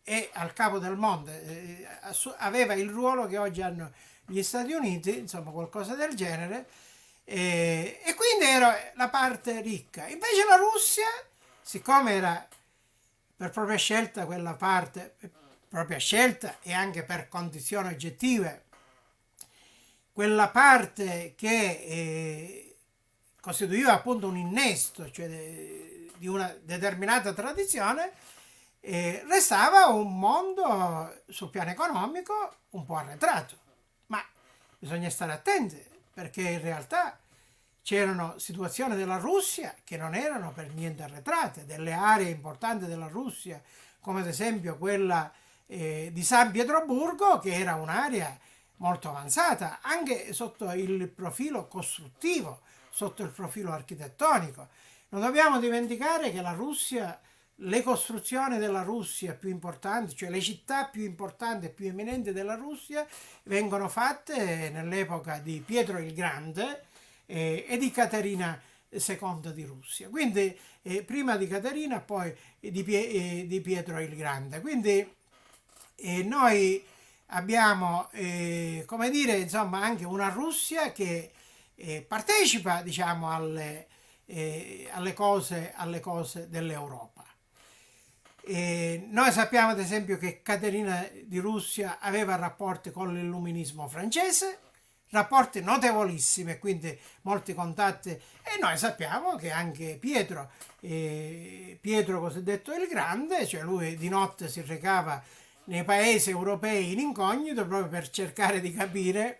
e al capo del mondo eh, eh aveva il ruolo che oggi hanno gli Stati Uniti, insomma qualcosa del genere, eh, e quindi era la parte ricca. Invece la Russia, siccome era per propria scelta quella parte, propria scelta e anche per condizioni oggettive, quella parte che eh, costituiva appunto un innesto, cioè de, eh, di una determinata tradizione, eh, restava un mondo sul piano economico un po' arretrato, ma bisogna stare attenti perché in realtà c'erano situazioni della Russia che non erano per niente arretrate, delle aree importanti della Russia come ad esempio quella eh, di San Pietroburgo che era un'area molto avanzata anche sotto il profilo costruttivo, sotto il profilo architettonico. Non dobbiamo dimenticare che la Russia le costruzioni della Russia più importanti, cioè le città più importanti e più eminenti della Russia, vengono fatte nell'epoca di Pietro il Grande eh, e di Caterina II di Russia. Quindi eh, prima di Caterina, poi di, Pie eh, di Pietro il Grande. Quindi eh, noi abbiamo, eh, come dire, insomma, anche una Russia che eh, partecipa, diciamo, alle, alle cose, alle cose dell'Europa. E noi sappiamo ad esempio che Caterina di Russia aveva rapporti con l'illuminismo francese, rapporti notevolissimi, quindi molti contatti e noi sappiamo che anche Pietro, eh, Pietro cosiddetto il Grande, cioè lui di notte si recava nei paesi europei in incognito proprio per cercare di capire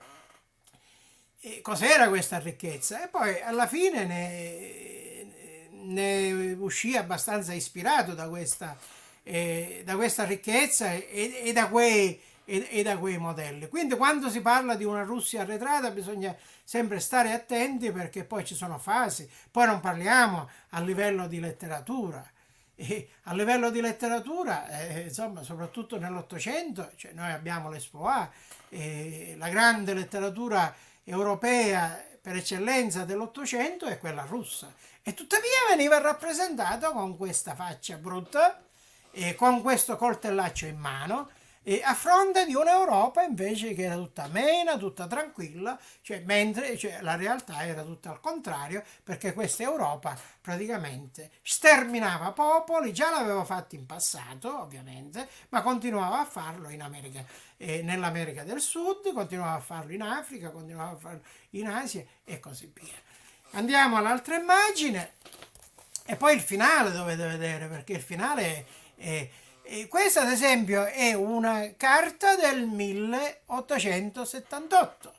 eh, cos'era questa ricchezza e poi alla fine ne, ne uscì abbastanza ispirato da questa ricchezza eh, da questa ricchezza e, e, da quei, e, e, da quei, modelli. Quindi quando si parla di una Russia arretrata bisogna sempre stare attenti perché poi ci sono fasi, poi non parliamo a livello di letteratura. E a livello di letteratura, eh, insomma, soprattutto nell'Ottocento, cioè noi abbiamo l'Espoa, eh, la grande letteratura europea per eccellenza dell'Ottocento è quella russa e tuttavia veniva rappresentata con questa faccia brutta eh, con questo coltellaccio in mano eh, a fronte di un'Europa invece che era tutta amena, tutta tranquilla, cioè, mentre cioè, la realtà era tutta al contrario, perché questa Europa praticamente sterminava popoli, già l'aveva fatto in passato ovviamente, ma continuava a farlo in America, eh, nell'America del Sud, continuava a farlo in Africa, continuava a farlo in Asia e così via. Andiamo all'altra immagine e poi il finale dovete vedere perché il finale è e, e questa ad esempio è una carta del 1878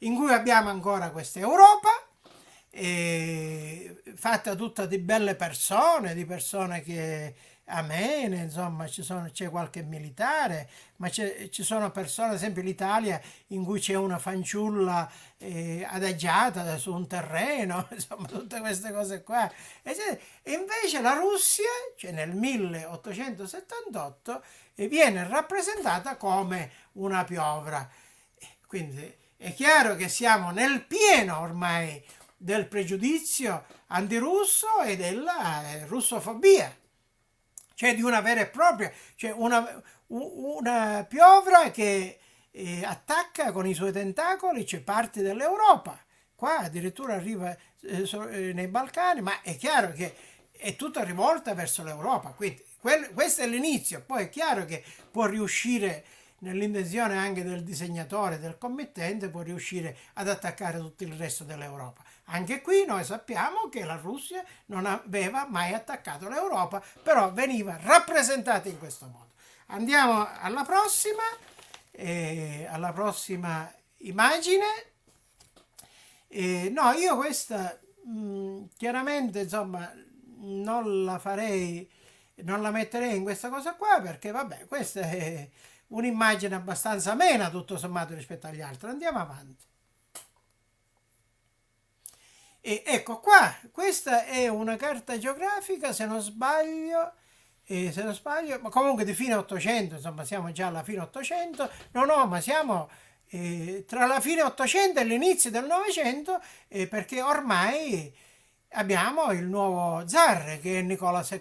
in cui abbiamo ancora questa Europa fatta tutta di belle persone, di persone che amene, insomma c'è qualche militare, ma ci sono persone, ad esempio l'Italia, in cui c'è una fanciulla eh, adagiata su un terreno, *laughs* insomma tutte queste cose qua. E, invece la Russia, cioè nel 1878, eh, viene rappresentata come una piovra. Eh, quindi è chiaro che siamo nel pieno ormai del pregiudizio antirusso e della eh, russofobia cioè di una vera e propria, cioè una, una piovra che eh, attacca con i suoi tentacoli c'è parte dell'Europa, qua addirittura arriva eh, eh, nei Balcani, ma è chiaro che è tutta rivolta verso l'Europa, quindi quel, questo è l'inizio, poi è chiaro che può riuscire nell'intenzione anche del disegnatore, del committente, può riuscire ad attaccare tutto il resto dell'Europa. Anche qui noi sappiamo che la Russia non aveva mai attaccato l'Europa, però veniva rappresentata in questo modo. Andiamo alla prossima, eh, alla prossima immagine. Eh, no, io questa mh, mm, chiaramente insomma non la farei, non la metterei in questa cosa qua perché vabbè questa è un'immagine abbastanza mena tutto sommato rispetto agli altri. Andiamo avanti. E ecco qua, questa è una carta geografica, se non sbaglio, eh, se non sbaglio, ma comunque di fine 800, insomma siamo già alla fine 800, no no, ma siamo eh, tra la fine 800 e l'inizio del 900 eh, perché ormai abbiamo il nuovo zar che è Nicola II,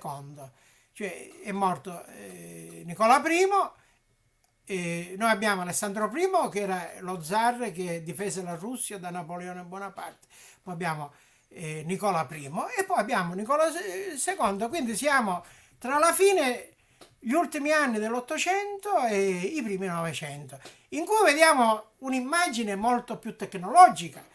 cioè è morto eh, Nicola I, e noi abbiamo Alessandro I che era lo zar che difese la Russia da Napoleone Bonaparte, poi abbiamo eh, Nicola I e poi abbiamo Nicola II, quindi siamo tra la fine gli ultimi anni dell'Ottocento e i primi Novecento, in cui vediamo un'immagine molto più tecnologica.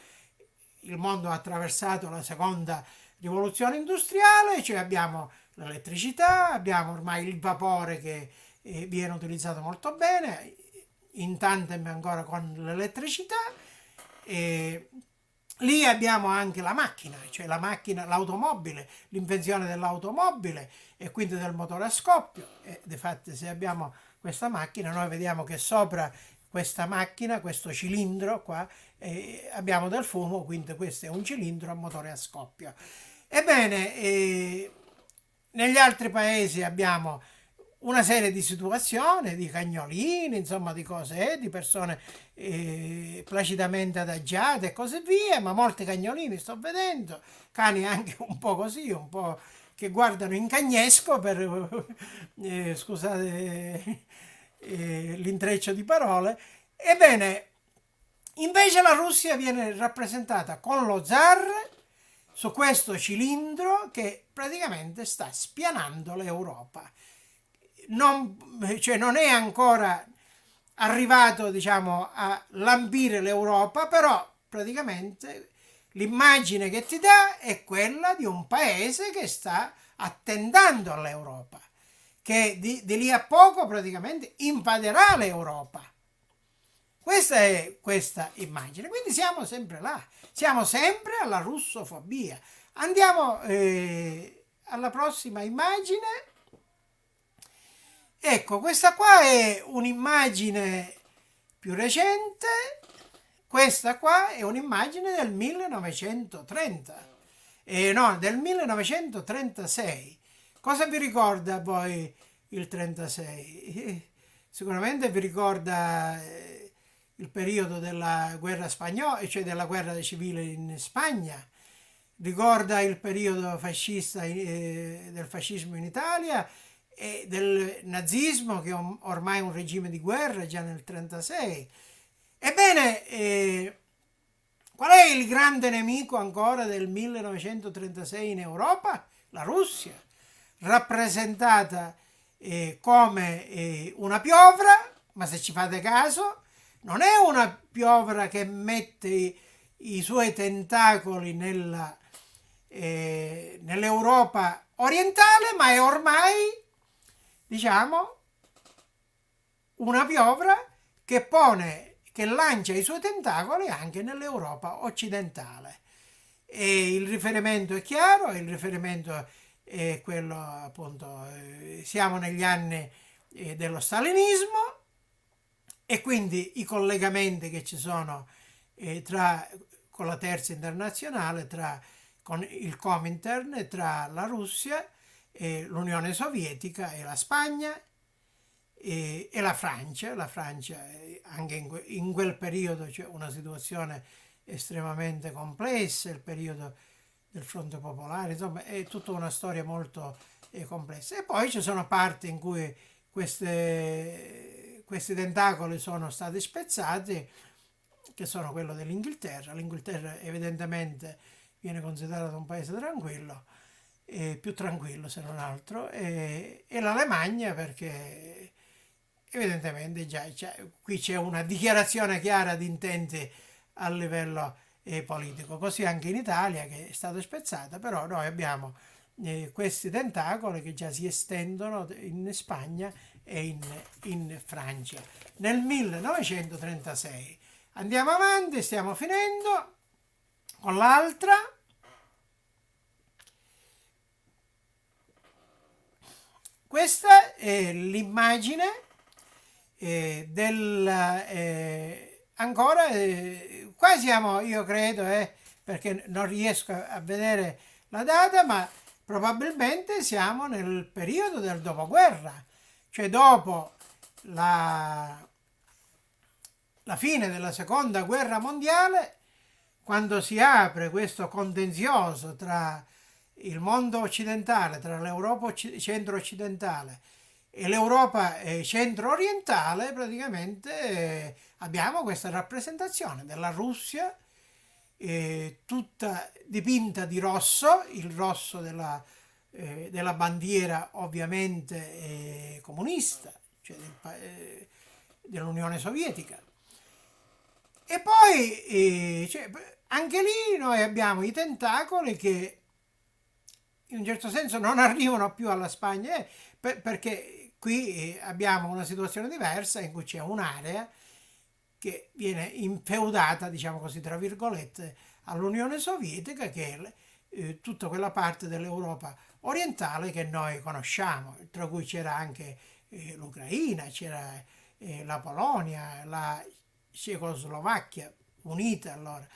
Il mondo ha attraversato la seconda rivoluzione industriale, cioè abbiamo l'elettricità, abbiamo ormai il vapore che eh, viene utilizzato molto bene, in tandem ancora con l'elettricità. Eh, lì abbiamo anche la macchina, cioè la macchina, l'automobile, l'invenzione dell'automobile e quindi del motore a scoppio. E di fatto se abbiamo questa macchina noi vediamo che sopra questa macchina, questo cilindro qua, eh, abbiamo del fumo, quindi questo è un cilindro a motore a scoppio. Ebbene, eh, negli altri paesi abbiamo una serie di situazioni, di cagnolini, insomma di cose, eh, di persone eh, placidamente adagiate e così via, ma molti cagnolini sto vedendo, cani anche un po' così, un po' che guardano in cagnesco per, *laughs* eh, scusate eh, l'intreccio di parole, ebbene invece la Russia viene rappresentata con lo zar su questo cilindro che praticamente sta spianando l'Europa non, cioè non è ancora arrivato diciamo, a lambire l'Europa, però praticamente l'immagine che ti dà è quella di un paese che sta attendendo all'Europa, che di, di, lì a poco praticamente invaderà l'Europa. Questa è questa immagine, quindi siamo sempre là, siamo sempre alla russofobia. Andiamo eh, alla prossima immagine. Ecco, questa qua è un'immagine più recente, questa qua è un'immagine del 1930, eh, no, del 1936. Cosa vi ricorda poi il 36? *laughs* Sicuramente vi ricorda eh, il periodo della guerra spagnola, eh, cioè della guerra civile in Spagna, ricorda il periodo fascista eh, del fascismo in Italia, e del nazismo, che ormai è un regime di guerra già nel 1936. Ebbene, eh, qual è il grande nemico ancora del 1936 in Europa? La Russia, rappresentata eh, come eh, una piovra, ma se ci fate caso, non è una piovra che mette i, i suoi tentacoli eh, nell'Europa orientale, ma è ormai diciamo, una piovra che pone, che lancia i suoi tentacoli anche nell'Europa occidentale. E il riferimento è chiaro, il riferimento è quello appunto, eh, siamo negli anni eh, dello stalinismo e quindi i collegamenti che ci sono eh, tra, con la terza internazionale, tra, con il Comintern, tra la Russia, eh, l'Unione Sovietica e la Spagna e, e, la Francia. La Francia eh, anche in, in quel periodo c'è una situazione estremamente complessa, il periodo del fronte popolare, insomma è tutta una storia molto eh, complessa. E poi ci sono parti in cui queste, questi tentacoli sono stati spezzati, che sono quello dell'Inghilterra. L'Inghilterra evidentemente viene considerata un paese tranquillo, eh, più tranquillo se non altro, e, e l'Alemagna perché evidentemente già, già, cioè, qui c'è una dichiarazione chiara di intenti a livello eh, politico, così anche in Italia che è stata spezzata, però noi abbiamo eh, questi tentacoli che già si estendono in Spagna e in, in Francia. Nel 1936 andiamo avanti, stiamo finendo con l'altra. Questa è l'immagine eh, del... Eh, ancora, eh, qua siamo, io credo, eh, perché non riesco a vedere la data, ma probabilmente siamo nel periodo del dopoguerra, cioè dopo la, la fine della seconda guerra mondiale, quando si apre questo contenzioso tra il mondo occidentale, tra l'Europa centro-occidentale e l'Europa eh, centro-orientale, praticamente eh, abbiamo questa rappresentazione della Russia eh, tutta dipinta di rosso, il rosso della, eh, della bandiera ovviamente eh, comunista, cioè del, eh, dell'Unione Sovietica. E poi cioè, anche lì noi abbiamo i tentacoli che in un certo senso non arrivano più alla Spagna eh, per, perché qui eh, abbiamo una situazione diversa in cui c'è un'area che viene infeudata, diciamo così, tra virgolette, all'Unione Sovietica che è eh, tutta quella parte dell'Europa orientale che noi conosciamo, tra cui c'era anche eh, l'Ucraina, c'era eh, la Polonia, la Cecoslovacchia unita allora,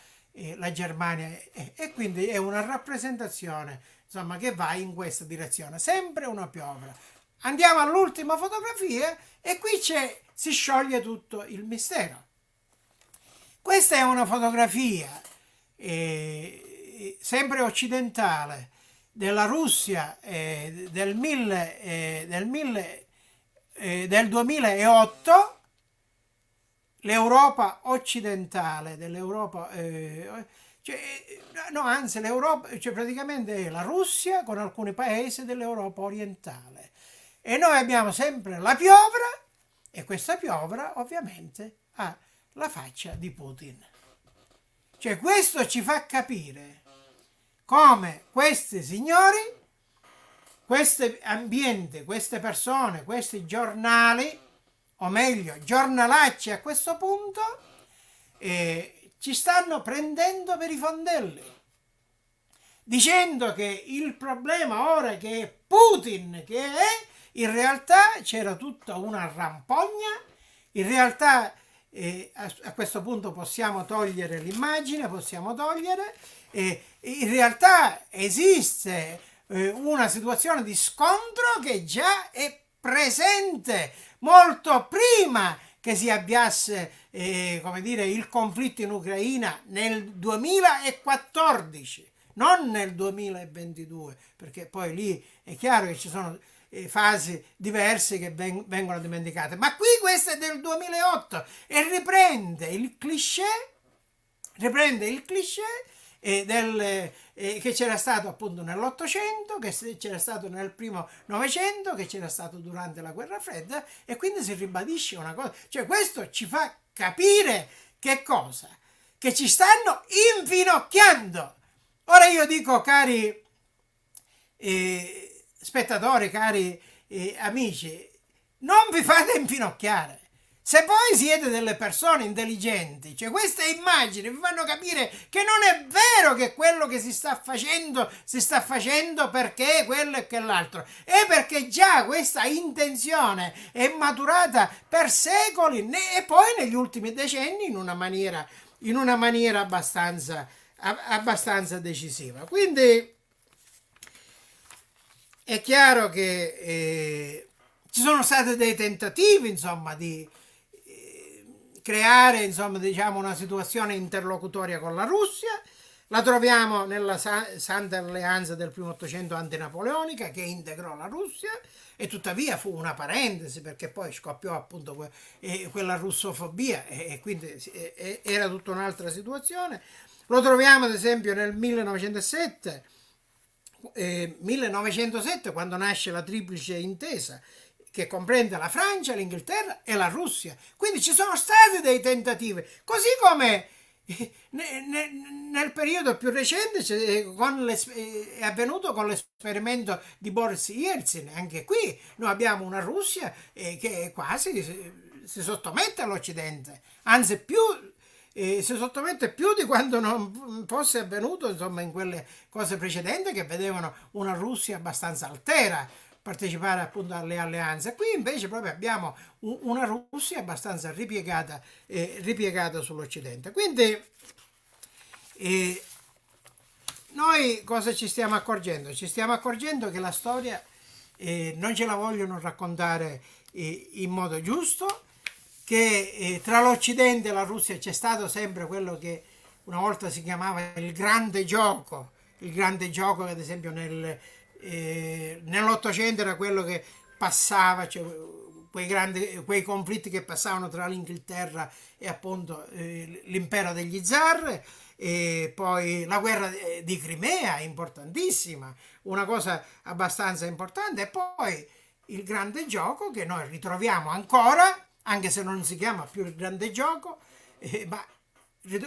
la Germania e, e quindi è una rappresentazione insomma, che va in questa direzione. Sempre una piovra. Andiamo all'ultima fotografia e qui si scioglie tutto il mistero. Questa è una fotografia eh, sempre occidentale della Russia eh, del, mille, eh, del, mille, eh, del 2008, l'Europa occidentale, dell'Europa eh, cioè, eh, no, anzi, l'Europa, cioè praticamente la Russia con alcuni paesi dell'Europa orientale. E noi abbiamo sempre la piovra e questa piovra ovviamente ha la faccia di Putin. Cioè questo ci fa capire come questi signori, questo ambiente, queste persone, questi giornali, o meglio giornalacci a questo punto, eh, ci stanno prendendo per i fondelli dicendo che il problema ora è che è Putin che è in realtà c'era tutta una rampogna in realtà eh, a, a, questo punto possiamo togliere l'immagine possiamo togliere eh, in realtà esiste eh, una situazione di scontro che già è presente molto prima che si avviasse eh, come dire, il conflitto in Ucraina nel 2014, non nel 2022, perché poi lì è chiaro che ci sono eh, fasi diverse che vengono dimenticate. Ma qui questa è del 2008 e riprende il cliché, riprende il cliché eh, del, eh, che c'era stato appunto nell'Ottocento, che c'era stato nel primo Novecento, che c'era stato durante la Guerra Fredda e quindi si ribadisce una cosa, cioè questo ci fa capire che cosa? Che ci stanno infinocchiando. Ora io dico cari eh, spettatori, cari eh, amici, non vi fate infinocchiare se voi siete delle persone intelligenti, cioè queste immagini vi fanno capire che non è vero che quello che si sta facendo si sta facendo perché quello e quell'altro, è perché già questa intenzione è maturata per secoli e poi negli ultimi decenni in una maniera, in una maniera abbastanza, abbastanza decisiva. Quindi è chiaro che eh, ci sono stati dei tentativi, insomma, di creare insomma, diciamo, una situazione interlocutoria con la Russia. La troviamo nella Santa Alleanza del primo Ottocento antinapoleonica che integrò la Russia e tuttavia fu una parentesi perché poi scoppiò appunto que eh, quella russofobia e, e quindi eh, era tutta un'altra situazione. Lo troviamo ad esempio nel 1907, eh, 1907 quando nasce la triplice intesa che comprende la Francia, l'Inghilterra e la Russia. Quindi ci sono stati dei tentativi, così come nel periodo più recente eh, eh, è avvenuto con l'esperimento di Boris Yeltsin. Anche qui noi abbiamo una Russia eh, che quasi si sottomette all'Occidente, anzi più eh, si sottomette più di quanto non fosse avvenuto insomma, in quelle cose precedenti che vedevano una Russia abbastanza altera partecipare appunto alle alleanze. Qui invece proprio abbiamo una Russia abbastanza ripiegata, eh, ripiegata sull'Occidente. Quindi eh, noi cosa ci stiamo accorgendo? Ci stiamo accorgendo che la storia eh, non ce la vogliono raccontare eh, in modo giusto, che eh, tra l'Occidente e la Russia c'è stato sempre quello che una volta si chiamava il grande gioco, il grande gioco ad esempio nel eh, nell'Ottocento era quello che passava, cioè, quei, grandi, quei conflitti che passavano tra l'Inghilterra e appunto eh, l'impero degli zar, e poi la guerra eh, di Crimea, importantissima, una cosa abbastanza importante, e poi il grande gioco che noi ritroviamo ancora, anche se non si chiama più il grande gioco, eh, ma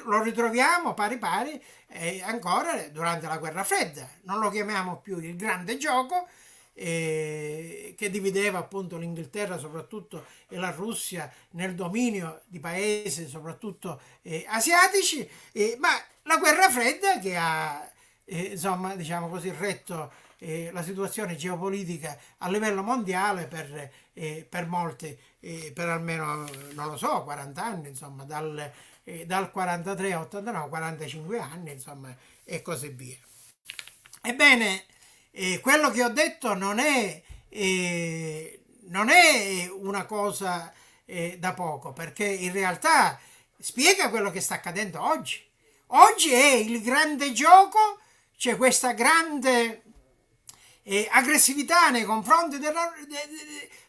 lo ritroviamo pari pari eh, ancora durante la guerra fredda. Non lo chiamiamo più il grande gioco eh, che divideva appunto l'Inghilterra soprattutto e la Russia nel dominio di paesi soprattutto eh, asiatici, ma la guerra fredda che ha eh, insomma diciamo così retto eh, la situazione geopolitica a livello mondiale per, eh, per molti, per almeno non lo so, 40 anni insomma dal eh, dal 43 a 89, 45 anni, insomma, e così via. Ebbene, eh, quello che ho detto non è, eh, non è eh, una cosa eh, da poco, perché in realtà spiega quello che sta accadendo oggi. Oggi è il grande gioco, c'è cioè questa grande eh, aggressività nei confronti della,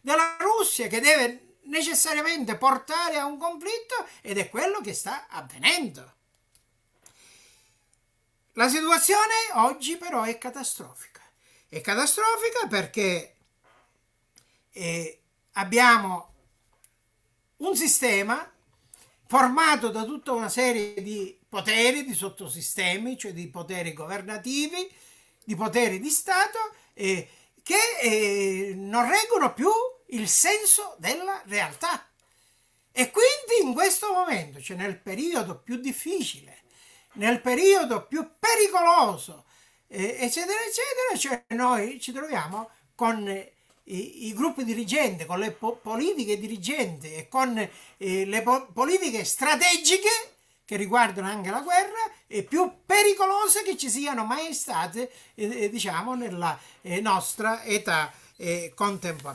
della Russia che deve necessariamente portare a un conflitto ed è quello che sta avvenendo. La situazione oggi però è catastrofica. È catastrofica perché eh, abbiamo un sistema formato da tutta una serie di poteri, di sottosistemi, cioè di poteri governativi, di poteri di Stato, eh, che eh, non reggono più il senso della realtà. E quindi in questo momento, cioè nel periodo più difficile, nel periodo più pericoloso, eccetera, eccetera, cioè noi ci troviamo con eh, i, i gruppi dirigenti, con le po politiche dirigenti e con eh, le po politiche strategiche che riguardano anche la guerra e più pericolose che ci siano mai state, eh, eh diciamo, nella eh, nostra età eh, contemporanea.